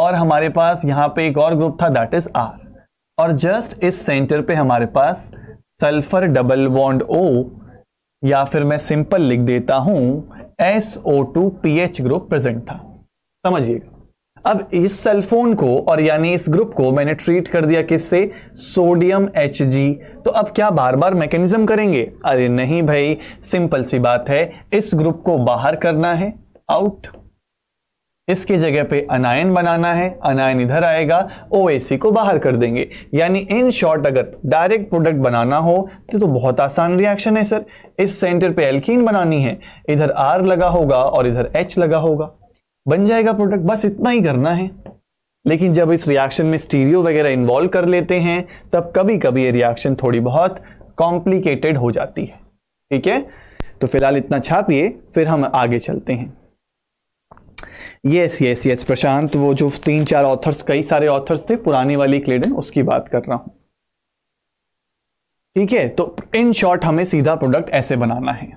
A: और हमारे पास यहाँ पे एक और ग्रुप था दैट इज आर और जस्ट इस सेंटर पे हमारे पास सल्फर डबल बॉन्ड ओ या फिर मैं सिंपल लिख देता हूं S O two P H group present था समझिएगा अब इस सेलफोन को और यानी इस ग्रुप को मैंने ट्रीट कर दिया किससे सोडियम एच जी तो अब क्या बार बार मैकेनिज्म करेंगे अरे नहीं भाई सिंपल सी बात है इस ग्रुप को बाहर करना है आउट इसकी जगह पे अनायन बनाना है अनायन इधर आएगा ओ को बाहर कर देंगे यानी इन शॉर्ट अगर डायरेक्ट प्रोडक्ट बनाना हो तो, तो बहुत आसान रिएक्शन है सर इस सेंटर पे एल्कीन बनानी है इधर आर लगा होगा और इधर एच लगा होगा बन जाएगा प्रोडक्ट बस इतना ही करना है लेकिन जब इस रिएक्शन में स्टीरियो वगैरह इन्वॉल्व कर लेते हैं तब कभी कभी ये रिएक्शन थोड़ी बहुत कॉम्प्लिकेटेड हो जाती है ठीक है तो फिलहाल इतना छापिए फिर हम आगे चलते हैं यस यस यस प्रशांत वो जो तीन चार ऑथर्स कई सारे ऑथर्स थे पुराने वाली क्लेडन उसकी बात कर रहा हूं ठीक है तो इन शॉर्ट हमें सीधा प्रोडक्ट ऐसे बनाना है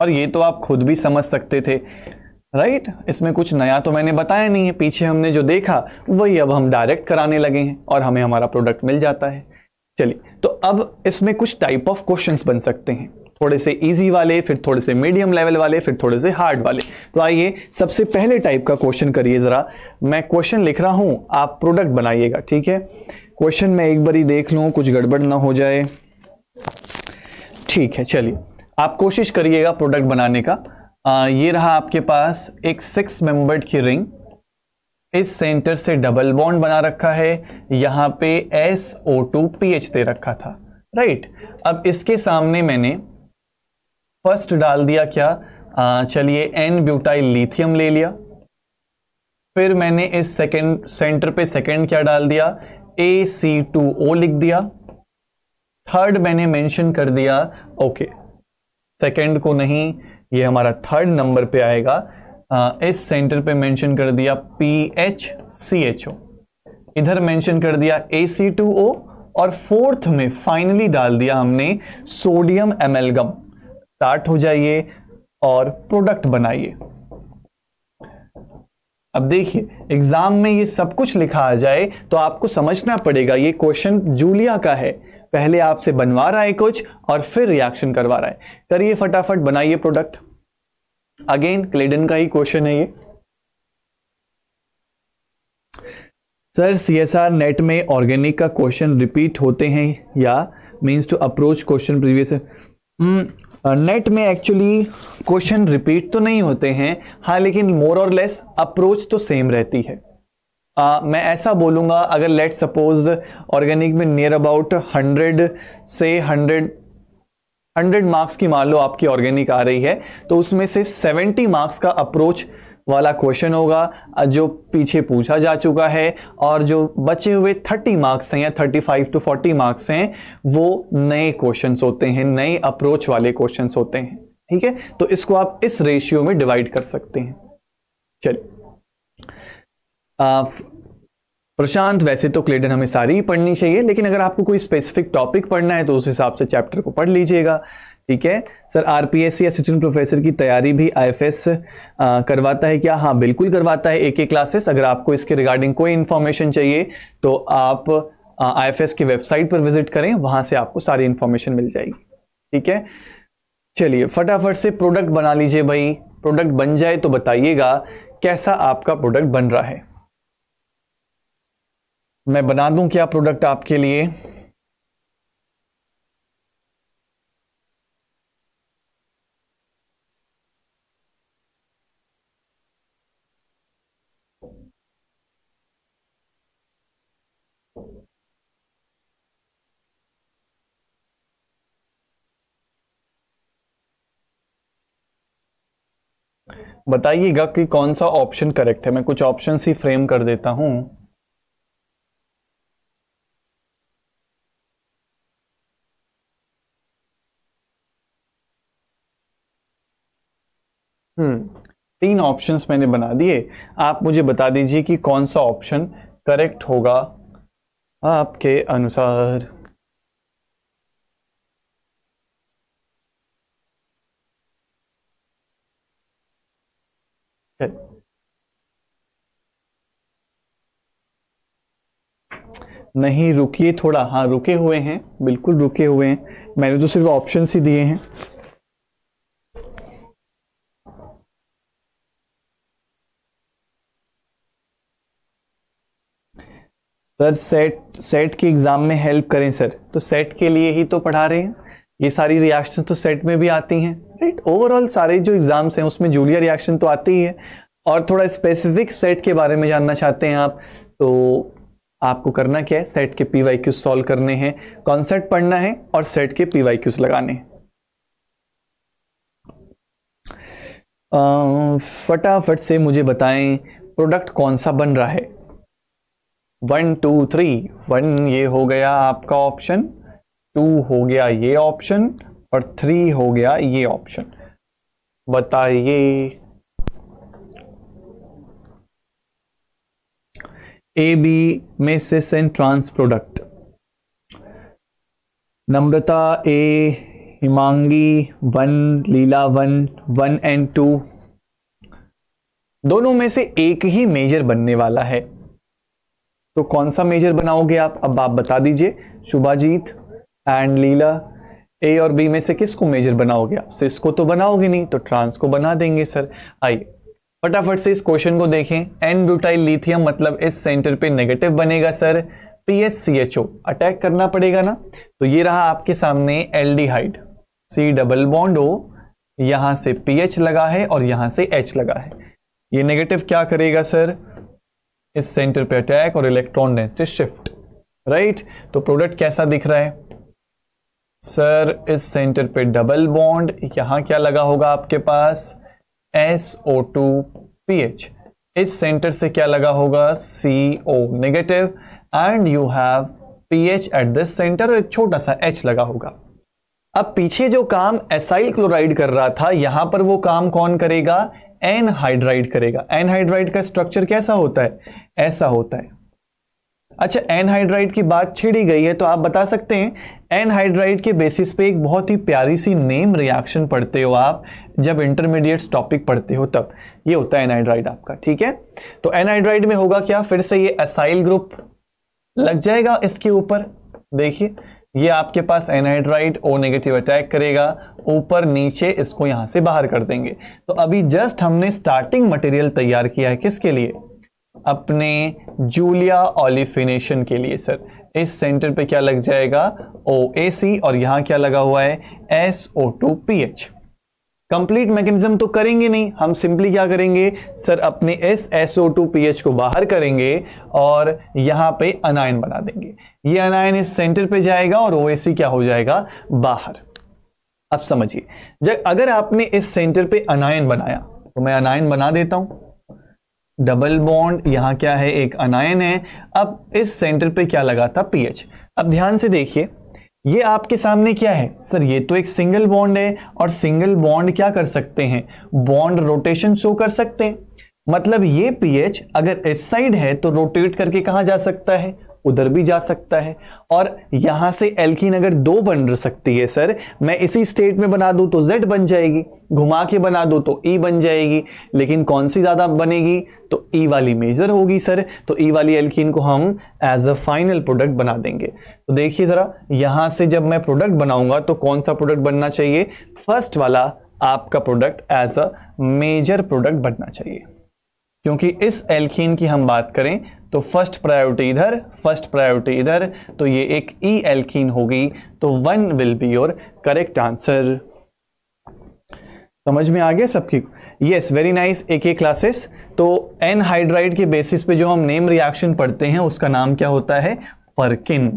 A: और ये तो आप खुद भी समझ सकते थे राइट right? इसमें कुछ नया तो मैंने बताया नहीं है पीछे हमने जो देखा वही अब हम डायरेक्ट कराने लगे हैं और हमें हमारा प्रोडक्ट मिल जाता है चलिए तो अब इसमें कुछ टाइप ऑफ क्वेश्चंस बन सकते हैं थोड़े से इजी वाले फिर थोड़े से मीडियम लेवल वाले फिर थोड़े से हार्ड वाले तो आइए सबसे पहले टाइप का क्वेश्चन करिए ज़रा मैं क्वेश्चन लिख रहा हूँ आप प्रोडक्ट बनाइएगा ठीक है क्वेश्चन मैं एक बारी देख लूँ कुछ गड़बड़ ना हो जाए ठीक है चलिए आप कोशिश करिएगा प्रोडक्ट बनाने का आ, ये रहा आपके पास एक सिक्स मेंबर्ड की रिंग इस सेंटर से डबल बॉन्ड बना रखा है यहाँ पे S O two P H दे रखा था राइट अब इसके सामने मैंने फर्स्ट डाल दिया क्या चलिए एन ब्यूटाइल लिथियम ले लिया फिर मैंने इस सेकेंड सेंटर पे सेकेंड क्या डाल दिया ए सी टू ओ लिख दिया थर्ड मैंने मेंशन कर दिया ओके सेकेंड को नहीं ये हमारा थर्ड नंबर पे आएगा आ, इस सेंटर पे मेंशन कर दिया P H C H O इधर मेंशन कर दिया ए सी टू ओ और फोर्थ में फाइनली डाल दिया हमने सोडियम एमेलगम स्टार्ट हो जाइए और प्रोडक्ट बनाइए अब देखिए एग्जाम में ये सब कुछ लिखा आ जाए तो आपको समझना पड़ेगा ये क्वेश्चन जूलिया का है पहले आपसे बनवा रहा है कुछ और फिर रिएक्शन करवा रहा है करिए फटाफट बनाइए प्रोडक्ट अगेन क्लेडन का ही क्वेश्चन है ये sir C S R NET में ऑर्गेनिक का क्वेश्चन रिपीट होते हैं या means to approach question previous NET में एक्चुअली क्वेश्चन रिपीट तो नहीं होते हैं हाँ लेकिन मोर और लेस अप्रोच तो सेम रहती है आ, मैं ऐसा बोलूँगा अगर लेट सपोज ऑर्गेनिक में नियर अबाउट हंड्रेड से हंड्रेड हंड्रेड मार्क्स की मान लो आपकी ऑर्गेनिक आ रही है तो उसमें से सेवेंटी मार्क्स का अप्रोच वाला क्वेश्चन होगा जो पीछे पूछा जा चुका है और जो बचे हुए 30 मार्क्स हैं या 35 टू फोर्टी मार्क्स हैं वो नए क्वेश्चन होते हैं नए अप्रोच वाले क्वेश्चन होते हैं ठीक है तो इसको आप इस रेशियो में डिवाइड कर सकते हैं चलिए प्रशांत वैसे तो क्लेडन हमें सारी ही पढ़नी चाहिए लेकिन अगर आपको कोई स्पेसिफिक टॉपिक पढ़ना है तो उस हिसाब से चैप्टर को पढ़ लीजिएगा ठीक है सर आरपीएससी असिस्टेंट प्रोफेसर की तैयारी भी आईएफएस करवाता है क्या हाँ बिल्कुल करवाता है एक एक क्लासेस अगर आपको इसके रिगार्डिंग कोई इन्फॉर्मेशन चाहिए तो आप आईएफएस की वेबसाइट पर विजिट करें वहां से आपको सारी इन्फॉर्मेशन मिल जाएगी ठीक है चलिए फटाफट से प्रोडक्ट बना लीजिए भाई प्रोडक्ट बन जाए तो बताइएगा कैसा आपका प्रोडक्ट बन रहा है मैं बना दूं क्या प्रोडक्ट आपके लिए बताइएगा कि कौन सा ऑप्शन करेक्ट है मैं कुछ ऑप्शन ही फ्रेम कर देता हूं हम्म तीन ऑप्शंस मैंने बना दिए आप मुझे बता दीजिए कि कौन सा ऑप्शन करेक्ट होगा आपके अनुसार नहीं रुकिए थोड़ा हाँ रुके हुए हैं बिल्कुल रुके हुए हैं मैंने तो सिर्फ ऑप्शन ही दिए हैं सर सेट सेट के एग्ज़ाम में हेल्प करें सर तो सेट के लिए ही तो पढ़ा रहे हैं ये सारी रिएक्शन तो सेट में भी आती हैं राइट ओवरऑल सारे जो एग्ज़ाम्स हैं उसमें जूलिया रिएक्शन तो आती ही है और थोड़ा स्पेसिफिक सेट के बारे में जानना चाहते हैं आप तो आपको करना क्या है सेट के पी वाई क्यूज सॉल्व करने हैं कॉन्सेप्ट पढ़ना है और सेट के पी वाई क्यूज लगाने हैं फटाफट से मुझे बताएं प्रोडक्ट कौन सा बन रहा है वन टू थ्री वन ये हो गया आपका ऑप्शन टू हो गया ये ऑप्शन और थ्री हो गया ये ऑप्शन बताइए ए बी में and trans product Namrata A Himangi one Leela one one and two दोनों में से एक ही मेजर बनने वाला है तो कौन सा मेजर बनाओगे आप अब आप बता दीजिए शुभाजीत एंड लीला ए और बी में से किसको मेजर बनाओगे आप सिस को तो बनाओगे नहीं तो ट्रांस को बना देंगे सर आइए फटाफट से इस क्वेश्चन को देखें एन ब्यूटाइल लिथियम मतलब इस सेंटर पे नेगेटिव बनेगा sir P S C H O attack करना पड़ेगा ना तो ये रहा आपके सामने aldehyde C double bond O यहां से पी एच लगा है और यहां से एच लगा है ये नेगेटिव क्या करेगा सर इस सेंटर पे अटैक और इलेक्ट्रॉन डेंसिटी शिफ्ट राइट तो प्रोडक्ट कैसा दिख रहा है सर इस सेंटर पे डबल बॉन्ड यहाँ क्या लगा होगा आपके पास S O two P H इस सेंटर से क्या लगा होगा C O negative and you have P H at this centre एक छोटा सा एच लगा होगा अब पीछे जो काम एसाइल क्लोराइड कर रहा था यहां पर वो काम कौन करेगा एनहाइड्राइड करेगा एनहाइड्राइड का स्ट्रक्चर कैसा होता है ऐसा होता है अच्छा एनहाइड्राइड की बात छेड़ी गई है तो आप बता सकते हैं एनहाइड्राइड के बेसिस पे एक बहुत ही प्यारी सी नेम रिएक्शन पढ़ते हो आप जब इंटरमीडिएट्स टॉपिक पढ़ते हो तब ये होता है एनहाइड्राइड आपका ठीक है तो एनहाइड्राइड में होगा क्या फिर से ये असाइल ग्रुप लग जाएगा इसके ऊपर देखिए ये आपके पास एनहाइड्राइड ओ नेगेटिव अटैक करेगा ऊपर नीचे इसको यहाँ से बाहर कर देंगे तो अभी जस्ट हमने स्टार्टिंग मटेरियल तैयार किया है किसके लिए अपने जूलिया ऑलिफिनेशन के लिए सर इस सेंटर पे क्या लग जाएगा ओ ए सी और यहां क्या लगा हुआ है S O two P H complete mechanism तो करेंगे नहीं हम सिंपली क्या करेंगे सर अपने S S O two P H को बाहर करेंगे और यहां पे अनायन बना देंगे ये अनायन इस सेंटर पे जाएगा और ओ ए सी क्या हो जाएगा बाहर अब समझिए जब अगर आपने इस सेंटर पे अनायन बनाया तो मैं अनायन बना देता हूं डबल बॉन्ड यहाँ क्या है एक अनायन है अब इस सेंटर पे क्या लगा था पीएच अब ध्यान से देखिए ये आपके सामने क्या है सर ये तो एक सिंगल बॉन्ड है और सिंगल बॉन्ड क्या कर सकते हैं बॉन्ड रोटेशन शो कर सकते हैं मतलब ये पीएच अगर इस साइड है तो रोटेट करके कहा जा सकता है उधर भी जा सकता है और यहां से एल्की अगर दो बन सकती है सर मैं इसी स्टेट में बना दू तो जेड बन जाएगी घुमा के बना दो तो ई e बन जाएगी लेकिन कौन सी ज़्यादा बनेगी तो ई e वाली मेजर होगी सर तो ई e वाली एल्किन को हम एज अ फाइनल प्रोडक्ट बना देंगे तो देखिए ज़रा यहां से जब मैं प्रोडक्ट बनाऊंगा तो कौन सा प्रोडक्ट बनना चाहिए फर्स्ट वाला आपका product as a major product बनना चाहिए क्योंकि इस एल्कीन की हम बात करें तो फर्स्ट प्रायोरिटी इधर फर्स्ट प्रायोरिटी इधर तो ये एक ई e एल्कीन होगी तो one will be your correct answer समझ में आ गया सबकी यस वेरी नाइस ए के क्लासेस तो एनहाइड्राइड के बेसिस पे जो हम नेम रिएक्शन पढ़ते हैं उसका नाम क्या होता है परकिन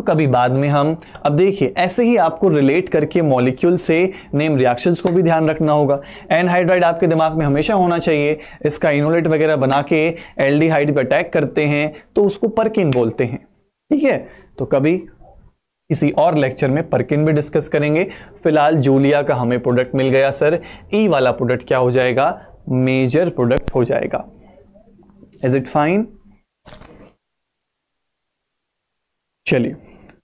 A: तो कभी बाद में हम अब देखिए ऐसे ही आपको रिलेट करके मॉलिक्यूल से नेम रिएक्शंस को भी ध्यान रखना होगा एनहाइड्राइड आपके दिमाग में हमेशा होना चाहिए इसका इनोलेट वगैरह बना के एल्डिहाइड पे अटैक करते हैं तो उसको परकिन बोलते हैं ठीक है तो कभी किसी और लेक्चर में परकिन भी डिस्कस करेंगे फिलहाल जूलिया का हमें प्रोडक्ट मिल गया सर ई e वाला प्रोडक्ट क्या हो जाएगा मेजर प्रोडक्ट हो जाएगा इज इट फाइन चलिए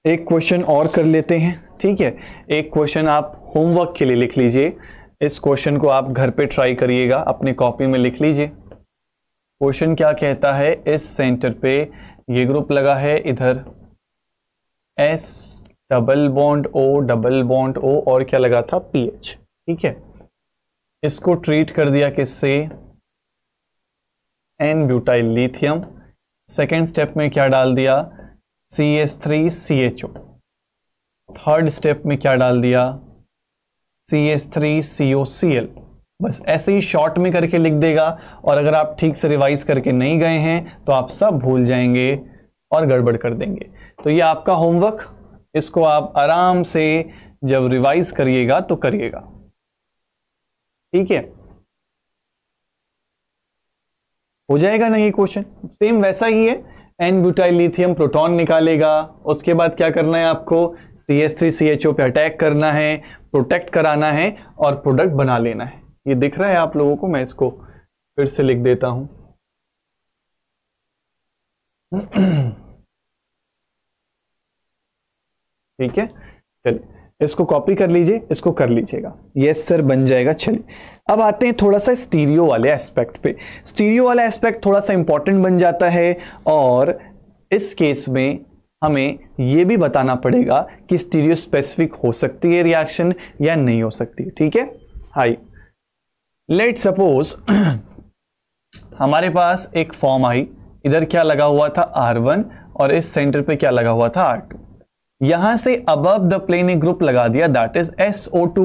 A: एक क्वेश्चन और कर लेते हैं ठीक है एक क्वेश्चन आप होमवर्क के लिए लिख लीजिए इस क्वेश्चन को आप घर पे ट्राई करिएगा अपने कॉपी में लिख लीजिए क्वेश्चन क्या कहता है इस सेंटर पे ये ग्रुप लगा है इधर S double bond O double bond O और क्या लगा था पी एच ठीक है इसको ट्रीट कर दिया किससे n butyl lithium second step में क्या डाल दिया C S three C H O third step में क्या डाल दिया C S three C O C L बस ऐसे ही शॉर्ट में करके लिख देगा और अगर आप ठीक से रिवाइज करके नहीं गए हैं तो आप सब भूल जाएंगे और गड़बड़ कर देंगे तो ये आपका होमवर्क इसको आप आराम से जब रिवाइज करिएगा तो करिएगा ठीक है हो जाएगा नहीं क्वेश्चन सेम वैसा ही है एन बुटाइल लिथियम प्रोटॉन निकालेगा उसके बाद क्या करना है आपको C S three C H O पे अटैक करना है प्रोटेक्ट कराना है और प्रोडक्ट बना लेना है ये दिख रहा है आप लोगों को मैं इसको फिर से लिख देता हूं ठीक है चलिए इसको कॉपी कर लीजिए इसको कर लीजिएगा यस सर बन जाएगा चलिए अब आते हैं थोड़ा सा स्टीरियो वाले एस्पेक्ट पे स्टीरियो वाला एस्पेक्ट थोड़ा सा इंपॉर्टेंट बन जाता है और इस केस में हमें यह भी बताना पड़ेगा कि स्टीरियो स्पेसिफिक हो सकती है रिएक्शन या नहीं हो सकती ठीक है हाई लेट सपोज हमारे पास एक फॉर्म आई इधर क्या लगा हुआ था R1 और इस सेंटर पे क्या लगा हुआ था R2 यहां से अबव द प्लेन एक ग्रुप लगा दिया दैट इज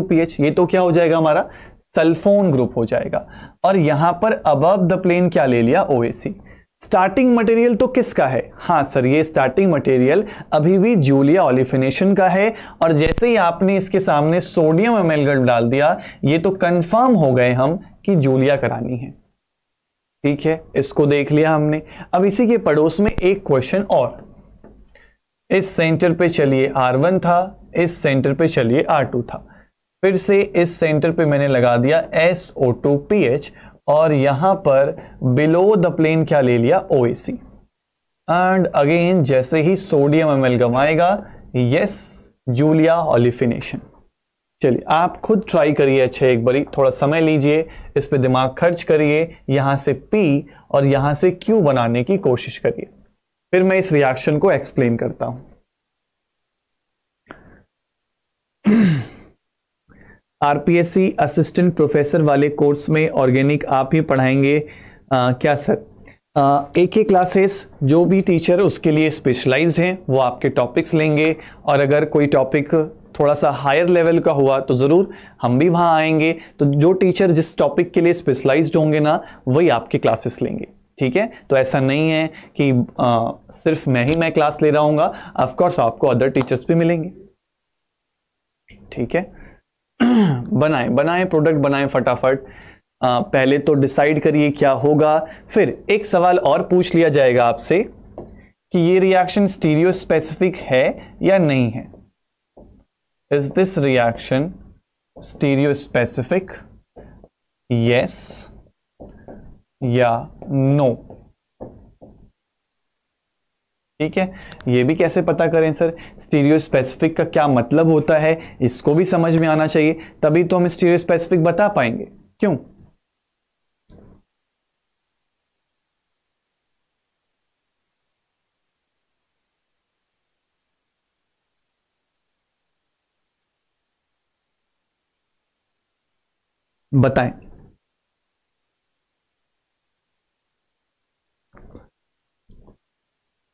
A: पी एच ये तो क्या हो जाएगा हमारा सल्फोन ग्रुप हो जाएगा और यहां पर अबव द प्लेन क्या ले लिया ओएसी स्टार्टिंग मटेरियल तो किसका है हाँ सर ये स्टार्टिंग मटेरियल अभी भी जूलिया ऑलिफिनेशन का है और जैसे ही आपने इसके सामने सोडियम एमेलगम डाल दिया ये तो कंफर्म हो गए हम कि जूलिया करानी है ठीक है इसको देख लिया हमने अब इसी के पड़ोस में एक क्वेश्चन और इस सेंटर पे चलिए R1 था इस सेंटर पे चलिए R2 था फिर से इस सेंटर पे मैंने लगा दिया S O two P H और यहां पर बिलो द प्लेन क्या ले लिया ओ ए सी एंड अगेन जैसे ही सोडियम एमएलगम आएगा यस जूलिया ऑलिफिनेशन चलिए आप खुद ट्राई करिए अच्छे एक बारी थोड़ा समय लीजिए इस पे दिमाग खर्च करिए यहां से P और यहां से Q बनाने की कोशिश करिए फिर मैं इस रिएक्शन को एक्सप्लेन करता हूं आरपीएससी असिस्टेंट प्रोफेसर वाले कोर्स में ऑर्गेनिक आप ही पढ़ाएंगे आ, क्या सर ए के क्लासेस जो भी टीचर उसके लिए स्पेशलाइज्ड हैं वो आपके टॉपिक्स लेंगे और अगर कोई टॉपिक थोड़ा सा हायर लेवल का हुआ तो ज़रूर हम भी वहाँ आएंगे तो जो टीचर जिस टॉपिक के लिए स्पेशलाइज्ड होंगे ना वही आपके क्लासेस लेंगे ठीक है तो ऐसा नहीं है कि आ, सिर्फ मैं ही मैं क्लास ले रहा हूँगा ऑफकोर्स आपको अदर टीचर्स भी मिलेंगे ठीक है बनाए बनाए प्रोडक्ट बनाए फटाफट आ, पहले तो डिसाइड करिए क्या होगा फिर एक सवाल और पूछ लिया जाएगा आपसे कि ये रिएक्शन स्टीरियो स्पेसिफिक है या नहीं है is this reaction stereo specific yes या नो ठीक है ये भी कैसे पता करें सर स्टीरियो स्पेसिफिक का क्या मतलब होता है इसको भी समझ में आना चाहिए तभी तो हम स्टीरियो स्पेसिफिक बता पाएंगे क्यों बताएं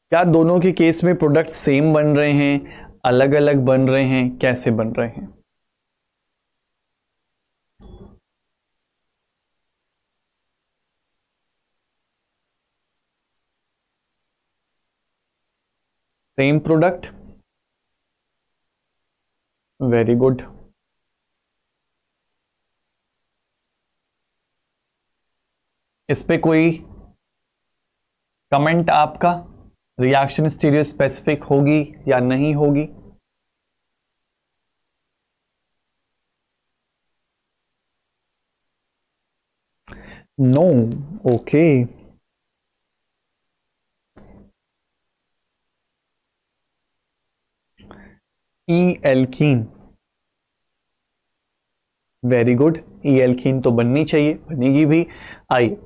A: क्या दोनों के केस में प्रोडक्ट सेम बन रहे हैं अलग अलग बन रहे हैं कैसे बन रहे हैं सेम प्रोडक्ट वेरी गुड इस पे कोई कमेंट आपका रिएक्शन स्टीरियो स्पेसिफिक होगी या नहीं होगी no no, okay okay. E alkene very good E alkene तो बननी चाहिए बनेगी भी आइए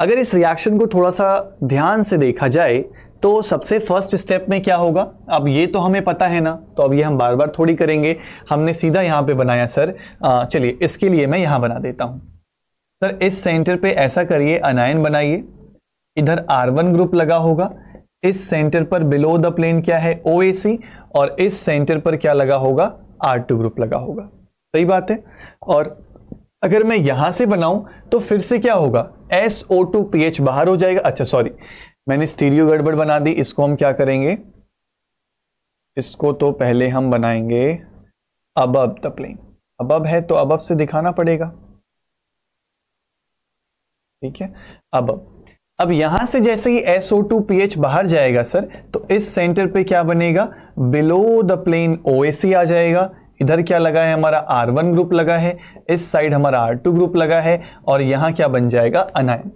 A: अगर इस रिएक्शन को थोड़ा सा ध्यान से देखा जाए तो सबसे फर्स्ट स्टेप में क्या होगा अब ये तो हमें पता है ना तो अब ये हम बार बार थोड़ी करेंगे हमने सीधा यहाँ पे बनाया सर चलिए इसके लिए मैं यहाँ बना देता हूँ सर इस सेंटर पे ऐसा करिए अनायन बनाइए इधर R1 ग्रुप लगा होगा इस सेंटर पर बिलो द प्लेन क्या है ओ और इस सेंटर पर क्या लगा होगा टू ग्रुप लगा होगा सही बात है और अगर मैं यहाँ से बनाऊं तो फिर से क्या होगा S O two P H बाहर हो जाएगा अच्छा सॉरी मैंने स्टीरियो गड़बड़ बना दी इसको हम क्या करेंगे इसको तो पहले हम बनाएंगे अब तपलिंग अब अबब है तो अब अब से दिखाना पड़ेगा ठीक है अब अब यहां से जैसे ही SO2 pH बाहर जाएगा सर तो इस सेंटर पे क्या बनेगा बिलो द प्लेन OAC आ जाएगा इधर क्या लगा है हमारा R1 ग्रुप लगा है इस साइड हमारा R2 ग्रुप लगा है और यहां क्या बन जाएगा अनायन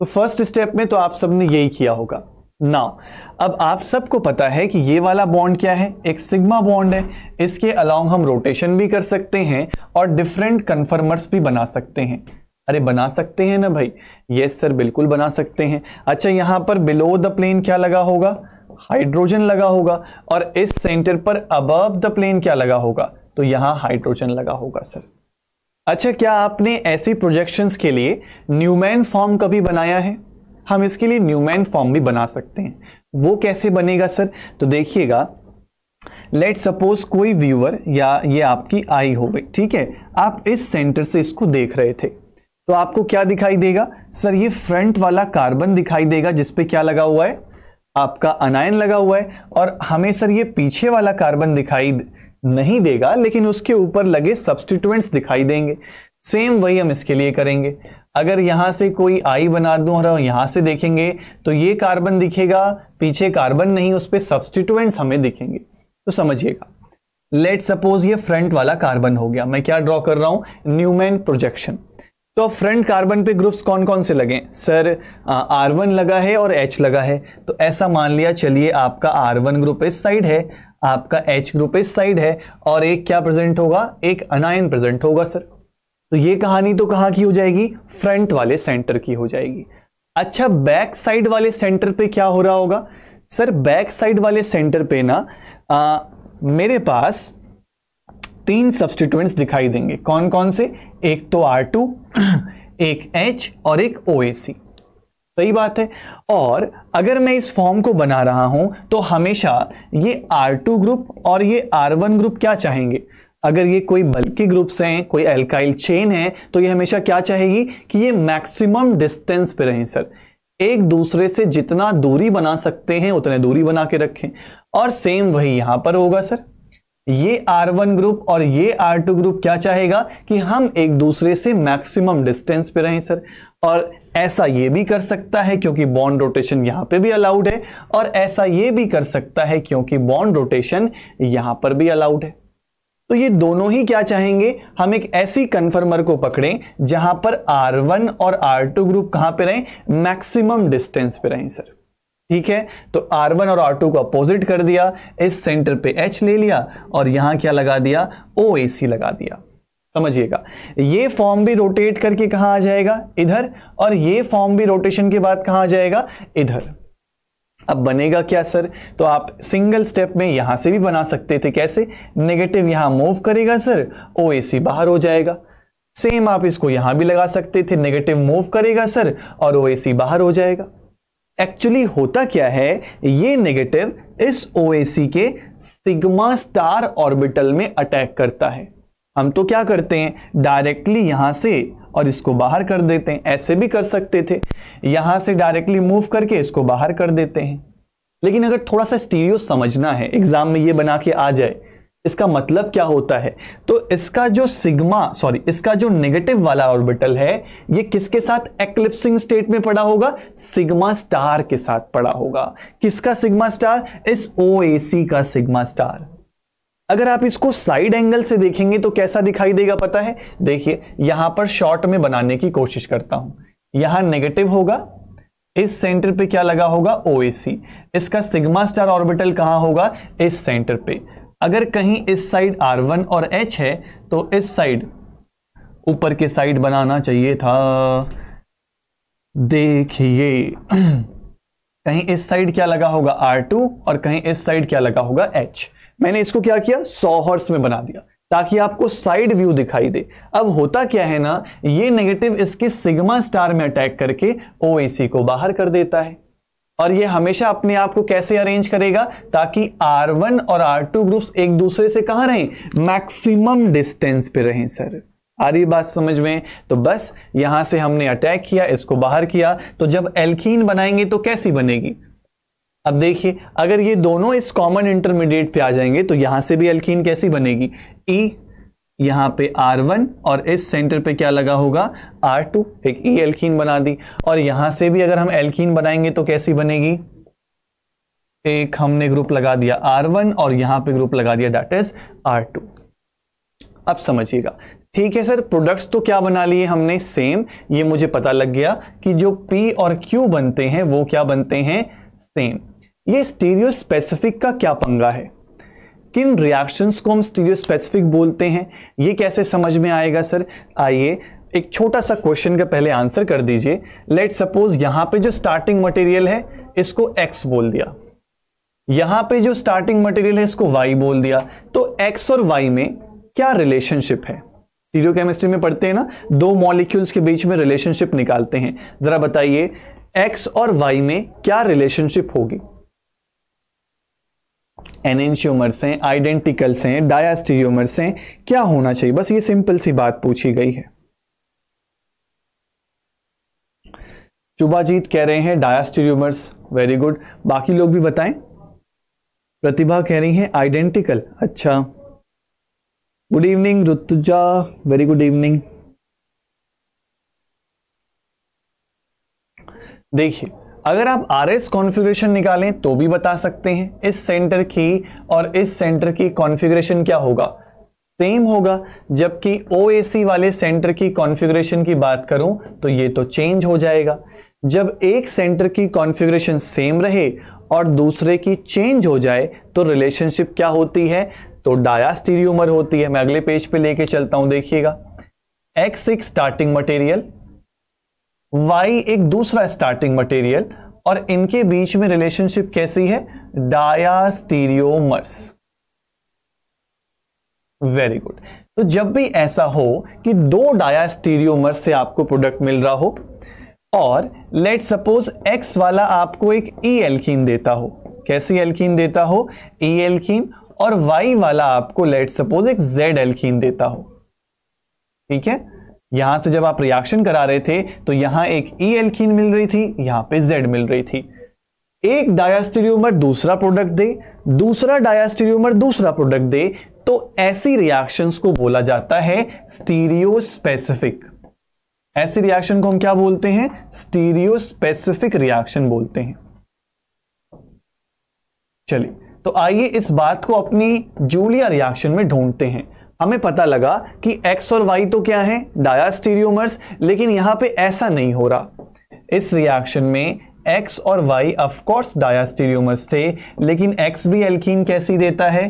A: तो फर्स्ट स्टेप में तो आप सबने यही किया होगा नाउ अब आप सबको पता है कि ये वाला बॉन्ड क्या है एक सिग्मा बॉन्ड है इसके अलाउ हम रोटेशन भी कर सकते हैं और डिफरेंट कन्फर्मर्स भी बना सकते हैं अरे बना सकते हैं ना भाई ये सर बिल्कुल बना सकते हैं अच्छा यहाँ पर बिलो द प्लेन क्या लगा होगा हाइड्रोजन लगा होगा और इस सेंटर पर अबव द प्लेन क्या लगा होगा तो यहाँ हाइड्रोजन लगा होगा सर अच्छा क्या आपने ऐसी प्रोजेक्शंस के लिए न्यूमैन फॉर्म कभी बनाया है हम इसके लिए न्यूमैन फॉर्म भी बना सकते हैं वो कैसे बनेगा सर तो देखिएगा लेट सपोज कोई व्यूअर या ये आपकी आई हो गई ठीक है आप इस सेंटर से इसको देख रहे थे तो आपको क्या दिखाई देगा सर ये फ्रंट वाला कार्बन दिखाई देगा जिसपे क्या लगा हुआ है आपका अनायन लगा हुआ है और हमें सर ये पीछे वाला कार्बन दिखाई नहीं देगा लेकिन उसके ऊपर लगे सब्सटीट्यूएंट्स दिखाई देंगे सेम वही हम इसके लिए करेंगे अगर यहां से कोई आई बना दूं और यहां से देखेंगे तो ये कार्बन दिखेगा पीछे कार्बन नहीं उस पर सब्सटीट्यूएंट्स हमें दिखेंगे तो समझिएगा लेट सपोज ये फ्रंट वाला कार्बन हो गया मैं क्या ड्रॉ कर रहा हूं न्यूमैन प्रोजेक्शन तो फ्रंट कार्बन पे ग्रुप्स कौन कौन से लगे सर आर वन लगा है और एच लगा है तो ऐसा मान लिया चलिए आपका आर वन ग्रुप इस साइड है आपका एच ग्रुप इस साइड है और एक क्या प्रेजेंट होगा एक अनायन प्रेजेंट होगा सर तो ये कहानी तो कहाँ की हो जाएगी फ्रंट वाले सेंटर की हो जाएगी अच्छा बैक साइड वाले सेंटर पे क्या हो रहा होगा सर बैक साइड वाले सेंटर पे ना आ, मेरे पास तीन सब्सटीट्यूएंट्स दिखाई देंगे कौन कौन से एक तो R2 एक H और एक OAC सही बात है और अगर मैं इस फॉर्म को बना रहा हूं तो हमेशा ये R2 ग्रुप और ये R1 ग्रुप क्या चाहेंगे अगर ये कोई बल्कि ग्रुप्स हैं कोई एल्काइल चेन है तो ये हमेशा क्या चाहेगी कि ये मैक्सिमम डिस्टेंस पे रहें सर एक दूसरे से जितना दूरी बना सकते हैं उतने दूरी बना के रखें और सेम वही यहां पर होगा सर ये R1 ग्रुप और ये R2 ग्रुप क्या चाहेगा कि हम एक दूसरे से मैक्सिमम डिस्टेंस पे रहें सर और ऐसा ये भी कर सकता है क्योंकि बॉन्ड रोटेशन यहां पे भी अलाउड है और ऐसा ये भी कर सकता है क्योंकि बॉन्ड रोटेशन यहां पर भी अलाउड है तो ये दोनों ही क्या चाहेंगे हम एक ऐसी कन्फर्मर को पकड़ें जहां पर R1 और R2 ग्रुप कहां पे रहें मैक्सिमम डिस्टेंस पे रहें सर ठीक है तो R1 और R2 को अपोजिट कर दिया इस सेंटर पे H ले लिया और यहां क्या लगा दिया ओ लगा दिया समझिएगा ये फॉर्म भी रोटेट करके कहा आ जाएगा इधर और ये फॉर्म भी रोटेशन के बाद कहा आ जाएगा इधर अब बनेगा क्या सर तो आप सिंगल स्टेप में यहां से भी बना सकते थे कैसे नेगेटिव यहां मूव करेगा सर ओ बाहर हो जाएगा सेम आप इसको यहां भी लगा सकते थे नेगेटिव मूव करेगा सर और ओ बाहर हो जाएगा एक्चुअली होता क्या है ये नेगेटिव इस ओ के सिग्मा स्टार ऑर्बिटल में अटैक करता है हम तो क्या करते हैं डायरेक्टली यहां से और इसको बाहर कर देते हैं ऐसे भी कर सकते थे यहां से डायरेक्टली मूव करके इसको बाहर कर देते हैं लेकिन अगर थोड़ा सा स्टीरियो समझना है एग्जाम में ये बना के आ जाए इसका मतलब क्या होता है तो इसका जो सिग्मा सॉरी इसका जो नेगेटिव वाला ऑर्बिटल है ये किसके साथ एक्लिप्सिंग स्टेट में पड़ा होगा सिग्मा स्टार के साथ पड़ा होगा किसका सिग्मा स्टार इस ओ का सिग्मा स्टार अगर आप इसको साइड एंगल से देखेंगे तो कैसा दिखाई देगा पता है देखिए यहां पर शॉर्ट में बनाने की कोशिश करता हूं यहां नेगेटिव होगा इस सेंटर पे क्या लगा होगा ओ इसका सिग्मा स्टार ऑर्बिटल कहां होगा इस सेंटर पे अगर कहीं इस साइड R1 और H है तो इस साइड ऊपर के साइड बनाना चाहिए था देखिए कहीं इस साइड क्या लगा होगा R2 और कहीं इस साइड क्या लगा होगा H मैंने इसको क्या किया सौ हॉर्स में बना दिया ताकि आपको साइड व्यू दिखाई दे अब होता क्या है ना ये नेगेटिव इसके सिग्मा स्टार में अटैक करके ओ को बाहर कर देता है और ये हमेशा अपने आप को कैसे अरेंज करेगा ताकि R1 और R2 ग्रुप्स एक दूसरे से कहां रहें मैक्सिमम डिस्टेंस पे रहें सर आ रही बात समझ में तो बस यहां से हमने अटैक किया इसको बाहर किया तो जब एल्कीन बनाएंगे तो कैसी बनेगी अब देखिए अगर ये दोनों इस कॉमन इंटरमीडिएट पे आ जाएंगे तो यहां से भी एल्कीन कैसी बनेगी ई e यहां पे R1 और इस सेंटर पे क्या लगा होगा R2 एक ई e एल्कीन बना दी और यहां से भी अगर हम एल्कीन बनाएंगे तो कैसी बनेगी एक हमने ग्रुप लगा दिया R1 और यहां पे ग्रुप लगा दिया दैट इज R2 अब समझिएगा ठीक है सर प्रोडक्ट्स तो क्या बना लिए हमने सेम ये मुझे पता लग गया कि जो पी और क्यू बनते हैं वो क्या बनते हैं सेम ये स्टीरियो स्पेसिफिक का क्या पंगा है किन रिएक्शंस को हम स्टीरियो स्पेसिफिक बोलते हैं ये कैसे समझ में आएगा सर आइए एक छोटा सा क्वेश्चन का पहले आंसर कर दीजिए लेट सपोज यहां पे जो स्टार्टिंग मटेरियल है इसको एक्स बोल दिया यहां पे जो स्टार्टिंग मटेरियल है इसको वाई बोल दिया तो एक्स और वाई में क्या रिलेशनशिप है स्टीरियो केमिस्ट्री में पढ़ते हैं ना दो मॉलिक्यूल्स के बीच में रिलेशनशिप निकालते हैं जरा बताइए एक्स और वाई में क्या रिलेशनशिप होगी एनेंशियोमर्स हैं आइडेंटिकल्स हैं डायास्टियोमर्स हैं क्या होना चाहिए बस ये सिंपल सी बात पूछी गई है शुभाजीत कह रहे हैं डायास्टियोमर्स वेरी गुड बाकी लोग भी बताएं प्रतिभा कह रही है आइडेंटिकल अच्छा good evening Rutuja very good evening देखिए अगर आप आर एस कॉन्फ़िगरेशन निकालें तो भी बता सकते हैं इस सेंटर की और इस सेंटर की कॉन्फ़िगरेशन क्या होगा सेम होगा जबकि ओ ए सी वाले सेंटर की कॉन्फ़िगरेशन की बात करूं तो ये तो चेंज हो जाएगा जब एक सेंटर की कॉन्फ़िगरेशन सेम रहे और दूसरे की चेंज हो जाए तो रिलेशनशिप क्या होती है तो डायास्टीरियोमर होती है मैं अगले पेज पे लेके चलता हूं देखिएगा एक्स एक स्टार्टिंग मटेरियल वाई एक दूसरा स्टार्टिंग मटेरियल और इनके बीच में रिलेशनशिप कैसी है डायास्टीरियोमर्स वेरी गुड तो जब भी ऐसा हो कि दो डायास्टीरियोमर्स से आपको प्रोडक्ट मिल रहा हो और लेट सपोज एक्स वाला आपको एक ई e एल्कीन देता हो कैसी एल्कीन देता हो ई e एल्कीन और वाई वाला आपको लेट सपोज एक जेड एल्कीन देता हो ठीक है यहां से जब आप रिएक्शन करा रहे थे तो यहां एक ई एल्किन मिल रही थी यहां पे जेड मिल रही थी एक डायास्टीरियोमर दूसरा प्रोडक्ट दे दूसरा डायास्टीरियोमर दूसरा प्रोडक्ट दे तो ऐसी रिएक्शंस को बोला जाता है स्टीरियो स्पेसिफिक ऐसी रिएक्शन को हम क्या बोलते हैं स्टीरियो स्पेसिफिक रिएक्शन बोलते हैं चलिए तो आइए इस बात को अपनी जूलिया रिएक्शन में ढूंढते हैं हमें पता लगा कि एक्स और वाई तो क्या है डायास्टीरियोमर्स लेकिन यहां पे ऐसा नहीं हो रहा इस रिएक्शन में एक्स और वाई अफकोर्स डायास्टीरियोमर्स थे लेकिन एक्स भी एल्कीन कैसी देता है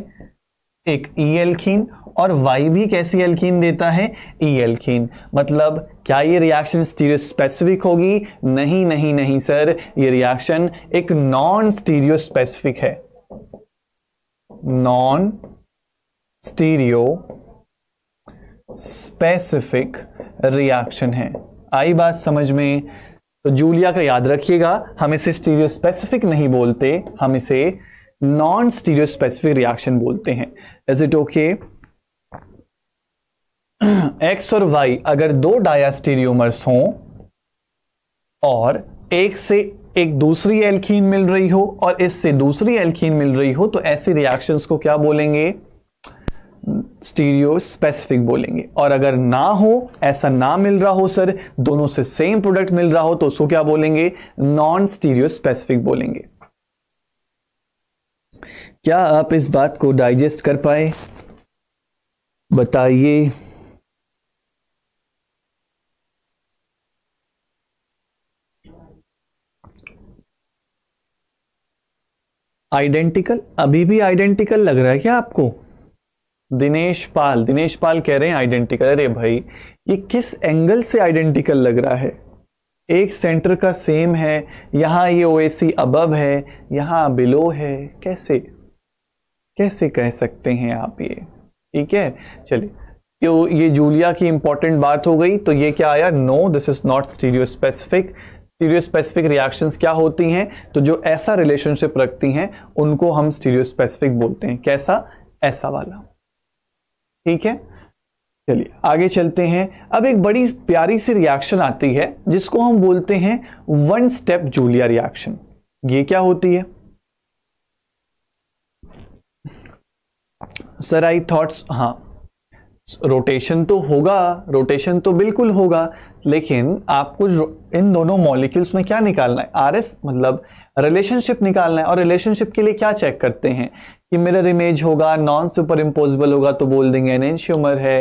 A: एक ई e एल्कीन और Y भी कैसी एल्कीन देता है ई e एल्कीन मतलब क्या ये रिएक्शन स्टीरियो स्पेसिफिक होगी नहीं नहीं नहीं सर ये रिएक्शन एक नॉन स्टीरियो स्पेसिफिक है नॉन स्टीरियो स्पेसिफिक रिएक्शन है आई बात समझ में तो जूलिया का याद रखिएगा हम इसे स्टीरियो स्पेसिफिक नहीं बोलते हम इसे नॉन स्टीरियो स्पेसिफिक रिएक्शन बोलते हैं इज इट ओके एक्स और वाई अगर दो डायास्टीरियोमर्स हों और एक से एक दूसरी एल्कीन मिल रही हो और इससे दूसरी एल्कीन मिल रही हो तो ऐसी रिएक्शंस को क्या बोलेंगे स्टीरियो स्पेसिफिक बोलेंगे और अगर ना हो ऐसा ना मिल रहा हो सर दोनों से सेम प्रोडक्ट मिल रहा हो तो उसको क्या बोलेंगे नॉन स्टीरियो स्पेसिफिक बोलेंगे क्या आप इस बात को डाइजेस्ट कर पाए बताइए आइडेंटिकल अभी भी आइडेंटिकल लग रहा है क्या आपको दिनेश पाल दिनेश पाल कह रहे हैं आइडेंटिकल अरे भाई ये किस एंगल से आइडेंटिकल लग रहा है एक सेंटर का सेम है यहां ये ओ सी अबव है यहां बिलो है कैसे कैसे कह सकते हैं आप ये ठीक है चलिए तो ये जूलिया की इंपॉर्टेंट बात हो गई तो ये क्या आया no this is not stereo specific stereo specific reactions क्या होती हैं तो जो ऐसा रिलेशनशिप रखती हैं उनको हम स्टीरियो स्पेसिफिक बोलते हैं कैसा ऐसा वाला ठीक है चलिए आगे चलते हैं अब एक बड़ी प्यारी सी रिएक्शन आती है जिसको हम बोलते हैं वन स्टेप जूलिया रिएक्शन ये क्या होती है सर आई थॉट्स हाँ रोटेशन तो होगा रोटेशन तो बिल्कुल होगा लेकिन आपको इन दोनों मॉलिक्यूल्स में क्या निकालना है आर एस मतलब रिलेशनशिप निकालना है और रिलेशनशिप के लिए क्या चेक करते हैं कि मिरर इमेज होगा नॉन सुपर इम्पोजिबल होगा तो बोल देंगे एन है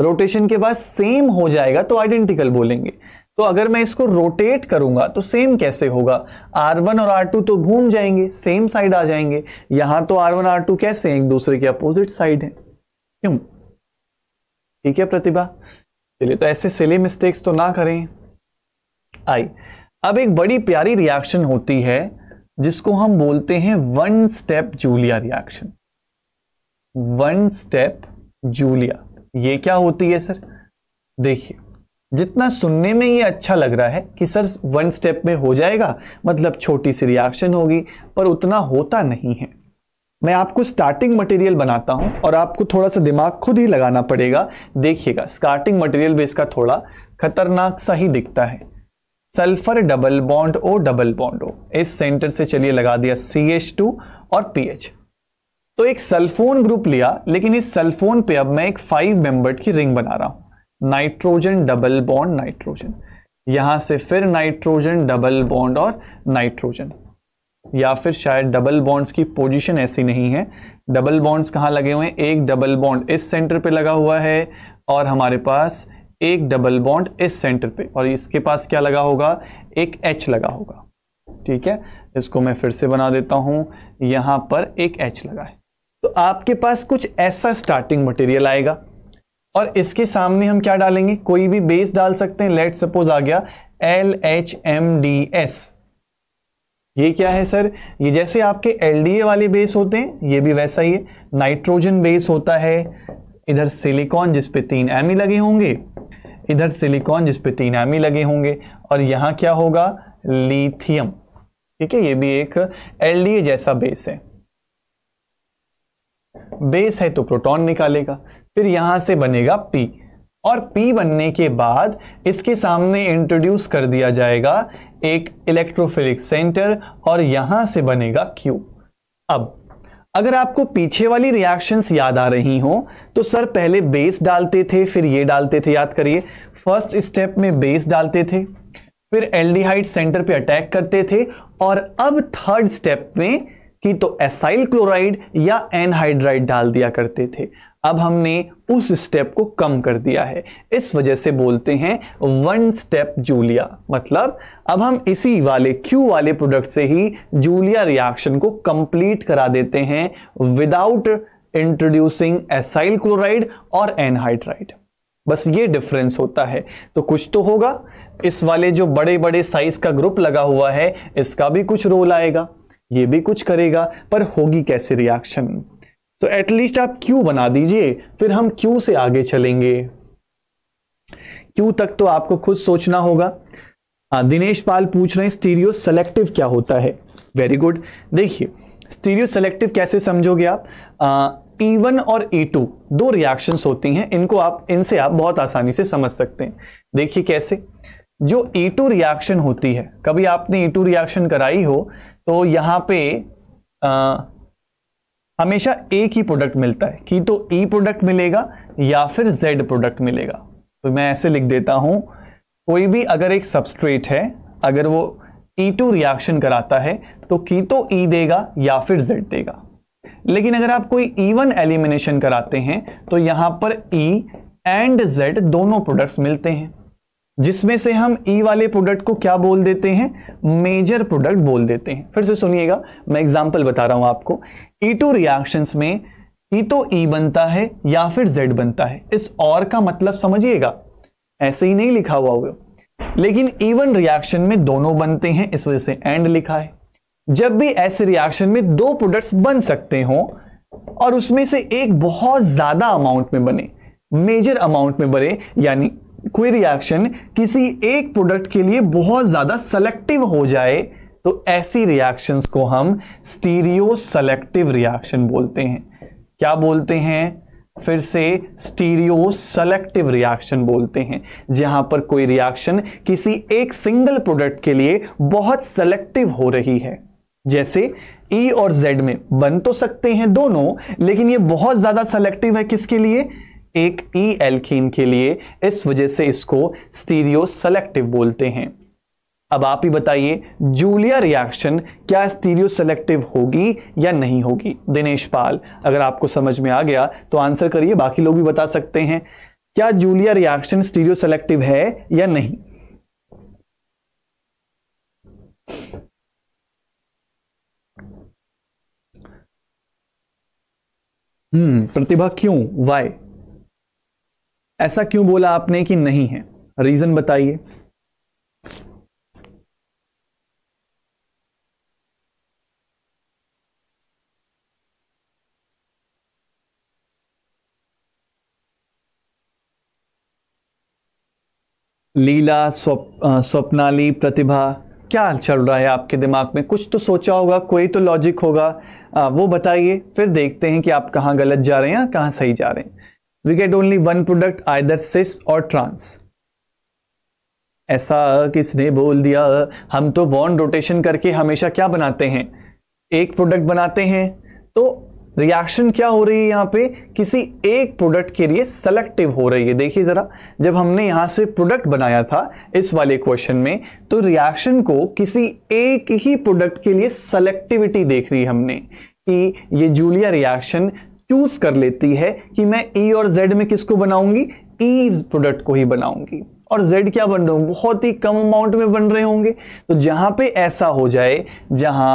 A: रोटेशन के बाद सेम हो जाएगा तो आइडेंटिकल बोलेंगे तो अगर मैं इसको रोटेट करूंगा तो सेम कैसे होगा R1 और R2 तो घूम जाएंगे सेम साइड आ जाएंगे यहां तो R1 R2 कैसे हैं एक दूसरे के अपोजिट साइड है क्यों ठीक है प्रतिभा चलिए तो ऐसे सिले मिस्टेक्स तो ना करें आई अब एक बड़ी प्यारी रिएक्शन होती है जिसको हम बोलते हैं one step Julia reaction one step Julia ये क्या होती है सर देखिए जितना सुनने में ये अच्छा लग रहा है कि सर वन स्टेप में हो जाएगा मतलब छोटी सी रिएक्शन होगी पर उतना होता नहीं है मैं आपको स्टार्टिंग मटेरियल बनाता हूं और आपको थोड़ा सा दिमाग खुद ही लगाना पड़ेगा देखिएगा स्टार्टिंग मटेरियल भी इसका थोड़ा खतरनाक सा ही दिखता है sulphur double bond O double bond O इस सेंटर से चलिए लगा दिया सी एच टू और पी एच तो एक सल्फोन ग्रुप लिया लेकिन इस सल्फोन पे अब मैं एक फाइव मेंबर्ड की रिंग बना रहा हूं नाइट्रोजन डबल बॉन्ड नाइट्रोजन यहां से फिर नाइट्रोजन डबल बॉन्ड और नाइट्रोजन या फिर शायद डबल बॉन्ड्स की पोजीशन ऐसी नहीं है डबल बॉन्ड्स कहाँ लगे हुए हैं एक डबल बॉन्ड इस सेंटर पे लगा हुआ है और हमारे पास एक डबल बॉन्ड इस सेंटर पे और इसके पास क्या लगा होगा एक एच लगा होगा ठीक है इसको मैं फिर से बना देता हूं यहां पर एक एच लगा है तो आपके पास कुछ ऐसा स्टार्टिंग मटेरियल आएगा और इसके सामने हम क्या डालेंगे कोई भी बेस डाल सकते हैं लेट सपोज आ गया L H M D S ये क्या है सर ये जैसे आपके एल डी ए वाले बेस होते हैं ये भी वैसा ही है नाइट्रोजन बेस होता है इधर सिलिकॉन जिसपे तीन एम लगे होंगे इधर सिलिकॉन जिसपे तीन एमी लगे होंगे और यहाँ क्या होगा लिथियम ठीक है ये भी एक एल जैसा बेस है बेस है तो प्रोटॉन निकालेगा फिर यहां से बनेगा पी और पी बनने के बाद इसके सामने इंट्रोड्यूस कर दिया जाएगा एक इलेक्ट्रोफिलिक सेंटर और यहां से बनेगा क्यू अब अगर आपको पीछे वाली रिएक्शंस याद आ रही हो तो सर पहले बेस डालते थे फिर ये डालते थे याद करिए फर्स्ट स्टेप में बेस डालते थे फिर एल्डिहाइड सेंटर पे अटैक करते थे और अब थर्ड स्टेप में कि तो एसाइल क्लोराइड या एनहाइड्राइड डाल दिया करते थे अब हमने उस स्टेप को कम कर दिया है इस वजह से बोलते हैं वन स्टेप जूलिया मतलब अब हम इसी वाले क्यू वाले प्रोडक्ट से ही जूलिया रिएक्शन को कंप्लीट करा देते हैं विदाउट इंट्रोड्यूसिंग एसाइल क्लोराइड और एनहाइड्राइड बस ये डिफरेंस होता है तो कुछ तो होगा इस वाले जो बड़े बड़े साइज का ग्रुप लगा हुआ है इसका भी कुछ रोल आएगा ये भी कुछ करेगा पर होगी कैसे रिएक्शन तो एटलीस्ट आप क्यू बना दीजिए फिर हम क्यू से आगे चलेंगे क्यू तक तो आपको खुद सोचना होगा आ, हाँ, दिनेश पाल पूछ रहे हैं स्टीरियो सेलेक्टिव क्या होता है वेरी गुड देखिए स्टीरियो सेलेक्टिव कैसे समझोगे आप आ, E1 और E2 दो रिएक्शंस होती हैं इनको आप इनसे आप बहुत आसानी से समझ सकते हैं देखिए कैसे जो E2 रिएक्शन होती है कभी आपने E2 रिएक्शन कराई हो तो यहां पे आ, हमेशा एक ही प्रोडक्ट मिलता है कि तो E प्रोडक्ट मिलेगा या फिर Z प्रोडक्ट मिलेगा तो मैं ऐसे लिख देता हूं कोई भी अगर एक सबस्ट्रेट है अगर वो E2 रिएक्शन कराता है तो की तो E देगा या फिर Z देगा लेकिन अगर आप कोई E1 एलिमिनेशन कराते हैं तो यहां पर E एंड Z दोनों प्रोडक्ट्स मिलते हैं जिसमें से हम ई e वाले प्रोडक्ट को क्या बोल देते हैं मेजर प्रोडक्ट बोल देते हैं फिर से सुनिएगा मैं एग्जाम्पल बता रहा हूं आपको ई टू रिएक्शंस में ई e तो ई e बनता है या फिर जेड बनता है इस और का मतलब समझिएगा ऐसे ही नहीं लिखा हुआ होगा लेकिन ईवन रिएक्शन में दोनों बनते हैं इस वजह से एंड लिखा है जब भी ऐसे रिएक्शन में दो प्रोडक्ट्स बन सकते हो और उसमें से एक बहुत ज्यादा अमाउंट में बने मेजर अमाउंट में बने यानी कोई रिएक्शन किसी एक प्रोडक्ट के लिए बहुत ज़्यादा सेलेक्टिव हो जाए तो ऐसी रिएक्शंस को हम स्टीरियो सेलेक्टिव रिएक्शन बोलते हैं क्या बोलते हैं फिर से स्टीरियो सेलेक्टिव रिएक्शन बोलते हैं जहां पर कोई रिएक्शन किसी एक सिंगल प्रोडक्ट के लिए बहुत सेलेक्टिव हो रही है जैसे E और जेड में बन तो सकते हैं दोनों लेकिन ये बहुत ज्यादा सेलेक्टिव है किसके लिए एक ई एल्कीन के लिए इस वजह से इसको स्टीरियो सेलेक्टिव बोलते हैं अब आप ही बताइए जूलिया रिएक्शन क्या स्टीरियो सेलेक्टिव होगी या नहीं होगी दिनेश पाल अगर आपको समझ में आ गया तो आंसर करिए बाकी लोग भी बता सकते हैं क्या जूलिया रिएक्शन स्टीरियो सेलेक्टिव है या नहीं हम्म प्रतिभा क्यों वाई ऐसा क्यों बोला आपने कि नहीं है रीजन बताइए लीला स्वप्नाली प्रतिभा क्या चल रहा है आपके दिमाग में कुछ तो सोचा होगा कोई तो लॉजिक होगा आ, वो बताइए फिर देखते हैं कि आप कहाँ गलत जा रहे हैं या कहाँ सही जा रहे हैं we get only one product either cis or trans ऐसा किसने बोल दिया हम तो बॉन्ड रोटेशन करके हमेशा क्या बनाते हैं एक प्रोडक्ट बनाते हैं तो रिएक्शन क्या हो रही है यहाँ पे किसी एक प्रोडक्ट के लिए सेलेक्टिव हो रही है देखिए ज़रा जब हमने यहाँ से प्रोडक्ट बनाया था इस वाले क्वेश्चन में तो रिएक्शन को किसी एक ही प्रोडक्ट के लिए सेलेक्टिविटी देख रही हमने कि ये जूलिया रिएक्शन चूज कर लेती है कि मैं ई e और जेड में किसको बनाऊंगी ई e प्रोडक्ट को ही बनाऊंगी और Z क्या बन रहे होंगे बहुत ही कम अमाउंट में बन रहे होंगे तो जहां पे ऐसा हो जाए जहां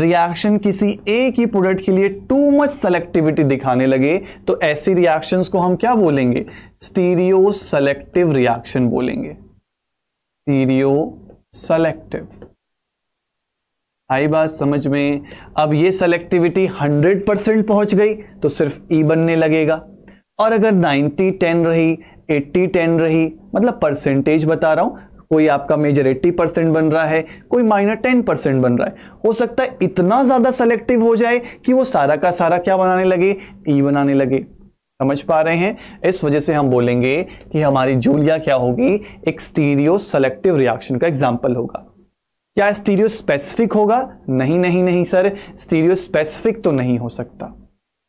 A: रिएक्शन किसी एक ही प्रोडक्ट के लिए टू मच सेलेक्टिविटी दिखाने लगे तो ऐसी रिएक्शंस को हम क्या बोलेंगे स्टीरियो सेलेक्टिव रिएक्शन बोलेंगे स्टीरियो सेलेक्टिव आई बात समझ में अब ये सेलेक्टिविटी 100 परसेंट पहुंच गई तो सिर्फ ई e बनने लगेगा और अगर 90 10 रही 80 10 रही मतलब परसेंटेज बता रहा हूं कोई आपका मेजर 80 परसेंट बन रहा है कोई माइनर 10 परसेंट बन रहा है हो सकता है इतना ज़्यादा सेलेक्टिव हो जाए कि वो सारा का सारा क्या बनाने लगे ई e बनाने लगे समझ पा रहे हैं इस वजह से हम बोलेंगे कि हमारी जूलिया क्या होगी एक्सटीरियो सेलेक्टिव रिएक्शन का एग्जाम्पल होगा क्या स्टीरियो स्पेसिफिक होगा नहीं नहीं नहीं सर स्टीरियो स्पेसिफिक तो नहीं हो सकता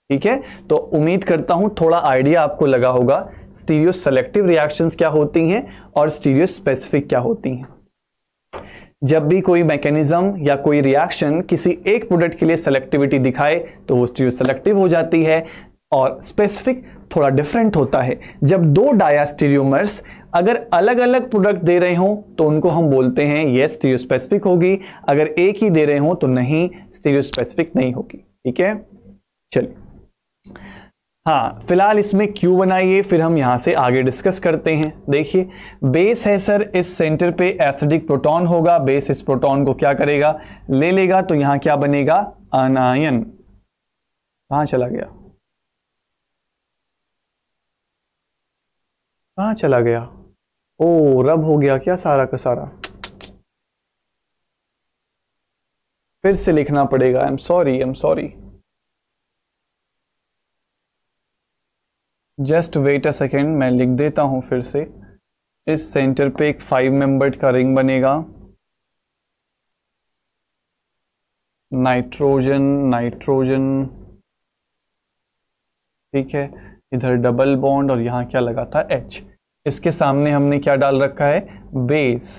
A: ठीक है तो उम्मीद करता हूं थोड़ा आइडिया आपको लगा होगा स्टीरियो सेलेक्टिव रिएक्शंस क्या होती हैं और स्टीरियो स्पेसिफिक क्या होती हैं जब भी कोई मैकेनिज्म या कोई रिएक्शन किसी एक प्रोडक्ट के लिए सेलेक्टिविटी दिखाए तो वो स्टीरियो सेलेक्टिव हो जाती है और स्पेसिफिक थोड़ा डिफरेंट होता है जब दो डायास्टीरियोमर्स अगर अलग अलग प्रोडक्ट दे रहे हों तो उनको हम बोलते हैं ये स्टीरियो स्पेसिफिक होगी अगर एक ही दे रहे हों तो नहीं स्टीरियो स्पेसिफिक नहीं होगी ठीक है चलिए हाँ फिलहाल इसमें क्यू बनाइए फिर हम यहाँ से आगे डिस्कस करते हैं देखिए बेस है सर इस सेंटर पे एसिडिक प्रोटॉन होगा बेस इस प्रोटॉन को क्या करेगा ले लेगा तो यहाँ क्या बनेगा अनायन कहाँ चला गया कहाँ चला गया ओ रब हो गया क्या सारा का सारा फिर से लिखना पड़ेगा I am sorry I am sorry just wait a second मैं लिख देता हूं फिर से इस सेंटर पे एक फाइव मेंबर्ड का रिंग बनेगा नाइट्रोजन नाइट्रोजन ठीक है इधर डबल बॉन्ड और यहां क्या लगा था एच इसके सामने हमने क्या डाल रखा है base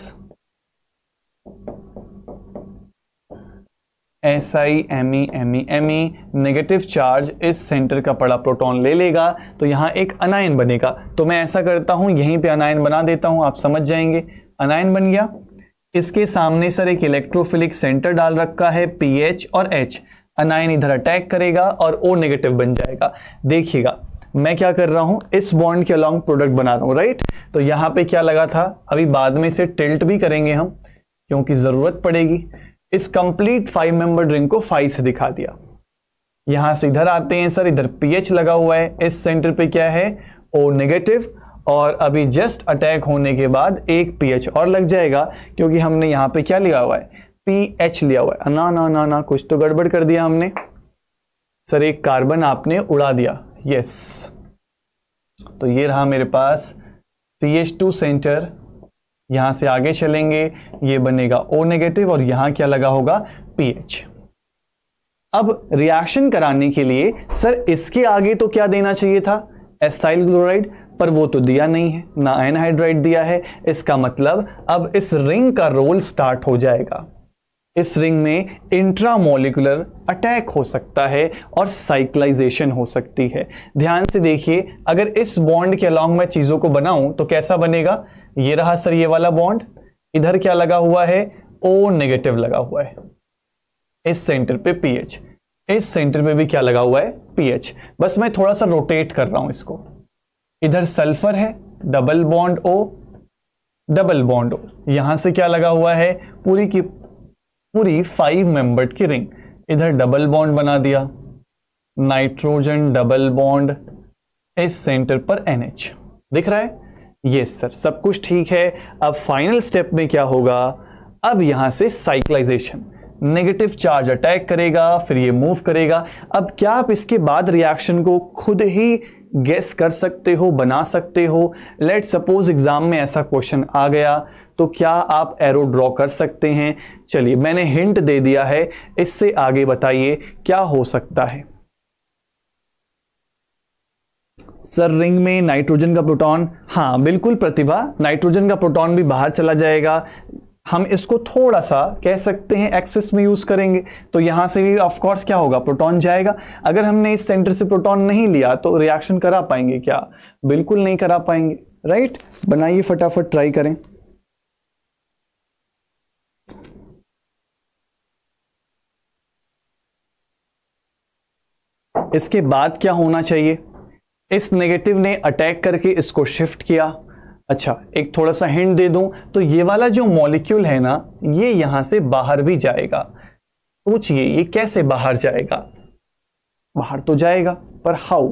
A: S I M E M E M E negative charge इस सेंटर का पड़ा प्रोटॉन ले लेगा तो यहां एक अनायन बनेगा तो मैं ऐसा करता हूं यहीं पे अनायन बना देता हूं आप समझ जाएंगे अनायन बन गया इसके सामने सर एक इलेक्ट्रोफिलिक सेंटर डाल रखा है पीएच और एच अनायन इधर अटैक करेगा और ओ नेगेटिव बन जाएगा देखिएगा मैं क्या कर रहा हूं इस बॉन्ड के अलॉन्ग प्रोडक्ट बना रहा हूं राइट तो यहां पे क्या लगा था अभी बाद में इसे टिल्ट भी करेंगे हम क्योंकि जरूरत पड़ेगी इस कंप्लीट फाइव मेंबर रिंग को फाइव से दिखा दिया यहां से इधर आते हैं सर इधर पीएच लगा हुआ है इस सेंटर पे क्या है ओ नेगेटिव और अभी जस्ट अटैक होने के बाद एक पीएच और लग जाएगा क्योंकि हमने यहां पे क्या लिया हुआ है पीएच लिया हुआ है ना ना ना ना कुछ तो गड़बड़ कर दिया हमने सर एक कार्बन आपने उड़ा दिया यस तो ये रहा मेरे पास सी एच टू सेंटर यहां से आगे चलेंगे ये बनेगा ओ नेगेटिव और यहां क्या लगा होगा पीएच अब रिएक्शन कराने के लिए सर इसके आगे तो क्या देना चाहिए था एसाइल क्लोराइड पर वो तो दिया नहीं है ना एनहाइड्राइड दिया है इसका मतलब अब इस रिंग का रोल स्टार्ट हो जाएगा इस रिंग में इंट्रामोलिकुलर अटैक हो सकता है और साइक्लाइजेशन हो सकती है ध्यान से देखिए अगर इस बॉन्ड के अलॉन्ग में चीज़ों को बनाऊं तो कैसा बनेगा ये रहा सर ये वाला बॉन्ड इधर क्या लगा हुआ है ओ नेगेटिव लगा हुआ है इस सेंटर पे पीएच इस सेंटर पे भी क्या लगा हुआ है पीएच बस मैं थोड़ा सा रोटेट कर रहा हूं इसको इधर सल्फर है double bond O double bond O यहां से क्या लगा हुआ है पूरी की पूरी फाइव मेंबर्ड की रिंग इधर डबल बॉन्ड बना दिया नाइट्रोजन डबल बॉन्ड इस सेंटर पर एनएच दिख रहा है यस yes, सर सब कुछ ठीक है अब फाइनल स्टेप में क्या होगा अब यहां से साइक्लाइजेशन नेगेटिव चार्ज अटैक करेगा फिर ये मूव करेगा अब क्या आप इसके बाद रिएक्शन को खुद ही गेस कर सकते हो बना सकते हो लेट सपोज एग्जाम में ऐसा क्वेश्चन आ गया तो क्या आप एरो ड्रॉ कर सकते हैं चलिए मैंने हिंट दे दिया है इससे आगे बताइए क्या हो सकता है सर रिंग में नाइट्रोजन का प्रोटॉन हाँ बिल्कुल प्रतिभा नाइट्रोजन का प्रोटॉन भी बाहर चला जाएगा हम इसको थोड़ा सा कह सकते हैं एक्सेस में यूज़ करेंगे तो यहाँ से भी ऑफ कोर्स क्या होगा प्रोटॉन जाएगा अगर हमने इस सेंटर से प्रोटॉन नहीं लिया तो रिएक्शन करा पाएंगे क्या बिल्कुल नहीं करा पाएंगे राइट बनाइए फटाफट ट्राई करें इसके बाद क्या होना चाहिए इस नेगेटिव ने अटैक करके इसको शिफ्ट किया अच्छा एक थोड़ा सा हिंट दे दूं तो ये वाला जो मॉलिक्यूल है ना ये यहां से बाहर भी जाएगा पूछिए ये कैसे बाहर जाएगा बाहर तो जाएगा पर हाउ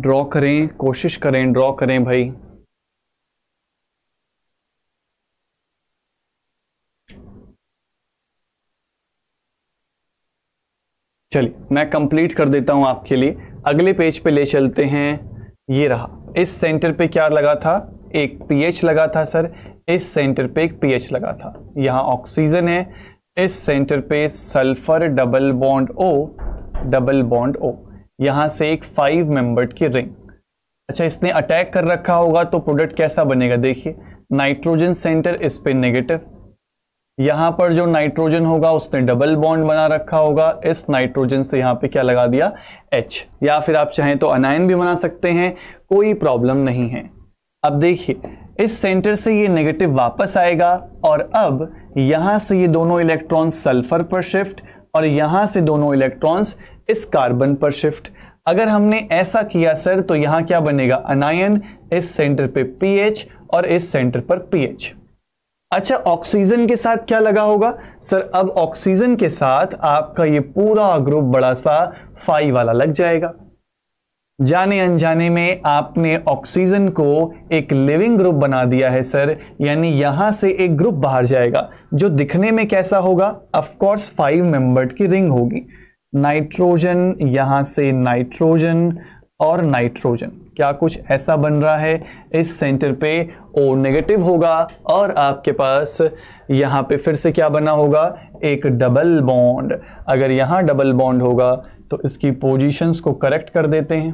A: ड्रॉ करें कोशिश करें ड्रॉ करें भाई चलिए मैं कंप्लीट कर देता हूं आपके लिए अगले पेज पे ले चलते हैं ये रहा इस सेंटर पे क्या लगा था एक पीएच लगा था सर इस सेंटर पे एक पीएच लगा था यहां ऑक्सीजन है इस सेंटर पे sulphur double bond O double bond O यहाँ से एक फाइव मेंबर्ड की रिंग अच्छा इसने अटैक कर रखा होगा तो प्रोडक्ट कैसा बनेगा देखिए नाइट्रोजन सेंटर इस पर नेगेटिव यहाँ पर जो नाइट्रोजन होगा उसने डबल बॉन्ड बना रखा होगा इस नाइट्रोजन से यहाँ पे क्या लगा दिया एच या फिर आप चाहें तो अनायन भी बना सकते हैं कोई प्रॉब्लम नहीं है अब देखिए इस सेंटर से ये नेगेटिव वापस आएगा और अब यहाँ से ये दोनों इलेक्ट्रॉन्स सल्फर पर शिफ्ट और यहाँ से दोनों इलेक्ट्रॉन्स इस कार्बन पर शिफ्ट अगर हमने ऐसा किया सर तो यहां क्या बनेगा अनायन इस सेंटर पे पीएच और इस सेंटर पर पीएच अच्छा ऑक्सीजन के साथ क्या लगा होगा सर अब ऑक्सीजन के साथ आपका ये पूरा ग्रुप बड़ा सा फाइव वाला लग जाएगा जाने अनजाने में आपने ऑक्सीजन को एक लिविंग ग्रुप बना दिया है सर यानी यहां से एक ग्रुप बाहर जाएगा जो दिखने में कैसा होगा अफकोर्स फाइव मेंबर्ड की रिंग होगी नाइट्रोजन यहां से नाइट्रोजन और नाइट्रोजन क्या कुछ ऐसा बन रहा है इस सेंटर पे ओ नेगेटिव होगा और आपके पास यहां पे फिर से क्या बना होगा एक डबल बॉन्ड अगर यहां डबल बॉन्ड होगा तो इसकी पोजीशंस को करेक्ट कर देते हैं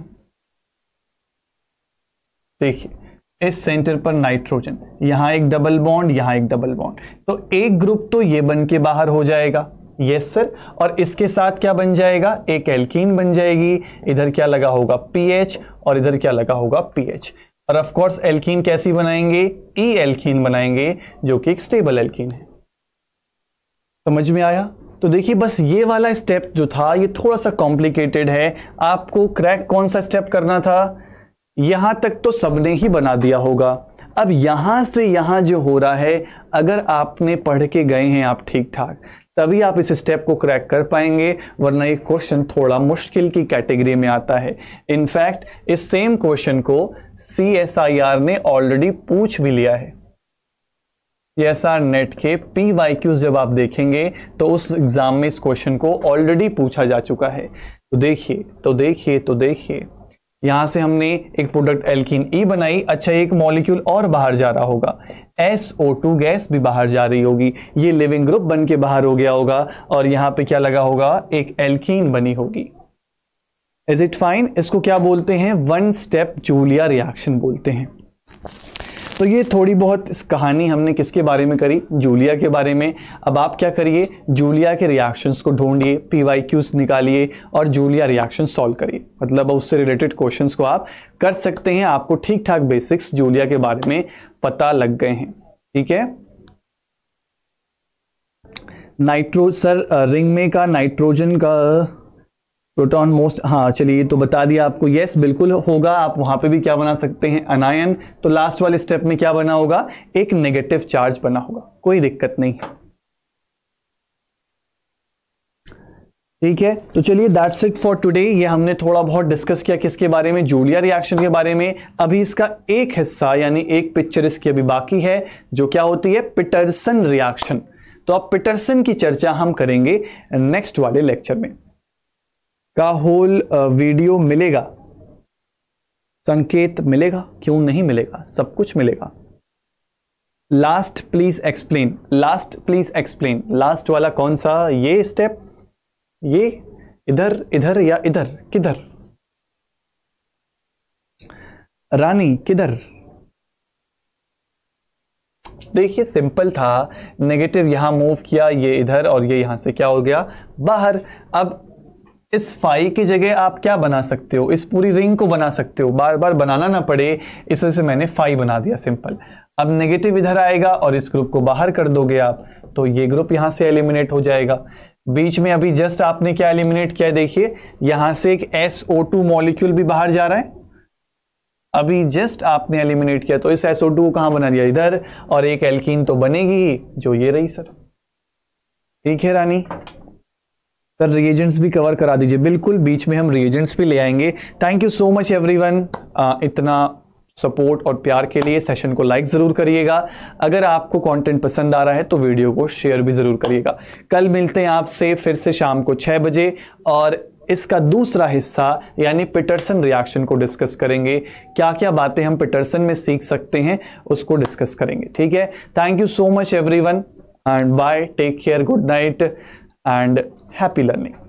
A: देखिए इस सेंटर पर नाइट्रोजन यहां एक डबल बॉन्ड यहां एक डबल बॉन्ड तो एक ग्रुप तो ये बन के बाहर हो जाएगा यस सर और इसके साथ क्या बन जाएगा एक एल्कीन बन जाएगी इधर क्या लगा होगा पीएच और इधर क्या लगा होगा पीएच और ऑफ कोर्स एल्कीन कैसी बनाएंगे ई e एल्कीन बनाएंगे जो कि एक स्टेबल एल्कीन है समझ में आया तो देखिए बस ये वाला स्टेप जो था ये थोड़ा सा कॉम्प्लिकेटेड है आपको क्रैक कौन सा स्टेप करना था यहां तक तो सबने ही बना दिया होगा अब यहां से यहां जो हो रहा है अगर आपने पढ़ के गए हैं आप ठीक ठाक तभी आप इस स्टेप को क्रैक कर पाएंगे वरना ये क्वेश्चन थोड़ा मुश्किल की कैटेगरी में आता है इनफैक्ट इस सेम क्वेश्चन को सी ने ऑलरेडी पूछ भी लिया है एस आर नेट के पी वाई क्यूज जब आप देखेंगे तो उस एग्ज़ाम में इस क्वेश्चन को ऑलरेडी पूछा जा चुका है तो देखिए तो देखिए तो देखिए यहां से हमने एक प्रोडक्ट एल्किन ई e बनाई अच्छा एक मॉलिक्यूल और बाहर जा रहा होगा SO2 गैस भी बाहर जा रही होगी ये लिविंग ग्रुप बन के बाहर हो गया होगा और यहां पे क्या लगा होगा एक एल्किन बनी होगी इज इट फाइन इसको क्या बोलते हैं वन स्टेप जूलिया रिएक्शन बोलते हैं तो ये थोड़ी बहुत इस कहानी हमने किसके बारे में करी जूलिया के बारे में अब आप क्या करिए जूलिया के रिएक्शंस को ढूंढिए पी वाई क्यूज निकालिए और जूलिया रिएक्शन सॉल्व करिए मतलब उससे रिलेटेड क्वेश्चंस को आप कर सकते हैं आपको ठीक ठाक बेसिक्स जूलिया के बारे में पता लग गए हैं ठीक है नाइट्रो सर रिंग में का नाइट्रोजन का प्रोटॉन मोस्ट हाँ चलिए तो बता दिया आपको यस बिल्कुल होगा आप वहाँ पे भी क्या बना सकते हैं अनायन तो लास्ट वाले स्टेप में क्या बना होगा एक नेगेटिव चार्ज बना होगा कोई दिक्कत नहीं ठीक है तो चलिए दैट्स इट फॉर टुडे ये हमने थोड़ा बहुत डिस्कस किया किसके बारे में जूलिया रिएक्शन के बारे में अभी इसका एक हिस्सा यानी एक पिक्चर इसकी अभी बाकी है जो क्या होती है पिटरसन रिएक्शन तो अब पिटरसन की चर्चा हम करेंगे नेक्स्ट वाले लेक्चर में का होल वीडियो uh, मिलेगा संकेत मिलेगा क्यों नहीं मिलेगा सब कुछ मिलेगा last please explain last please explain last वाला कौन सा ये स्टेप ये इधर इधर या इधर किधर रानी किधर देखिए सिंपल था नेगेटिव यहां मूव किया ये इधर और ये यहां से क्या हो गया बाहर अब इस फाई की जगह आप क्या बना सकते हो इस पूरी रिंग को बना सकते हो बार बार बनाना ना पड़े इस वजह से मैंने फाई बना दिया सिंपल अब नेगेटिव इधर आएगा और इस ग्रुप को बाहर कर दोगे आप तो ये ग्रुप यहां से एलिमिनेट हो जाएगा बीच में अभी जस्ट आपने क्या एलिमिनेट किया देखिए यहां से एक टू मॉलिक्यूल भी बाहर जा रहा है अभी जस्ट आपने एलिमिनेट किया तो इस टू को कहां बना दिया इधर और एक एल्कीन तो बनेगी ही जो ये रही सर ठीक है रानी सर रिएजेंट्स भी कवर करा दीजिए बिल्कुल बीच में हम रिएजेंट्स भी ले आएंगे thank you so much every इतना सपोर्ट और प्यार के लिए सेशन को लाइक ज़रूर करिएगा अगर आपको कंटेंट पसंद आ रहा है तो वीडियो को शेयर भी ज़रूर करिएगा कल मिलते हैं आपसे फिर से शाम को छः बजे और इसका दूसरा हिस्सा यानी पिटरसन रिएक्शन को डिस्कस करेंगे क्या क्या बातें हम पिटरसन में सीख सकते हैं उसको डिस्कस करेंगे ठीक है thank you so much every and bye take care good night and happy learning.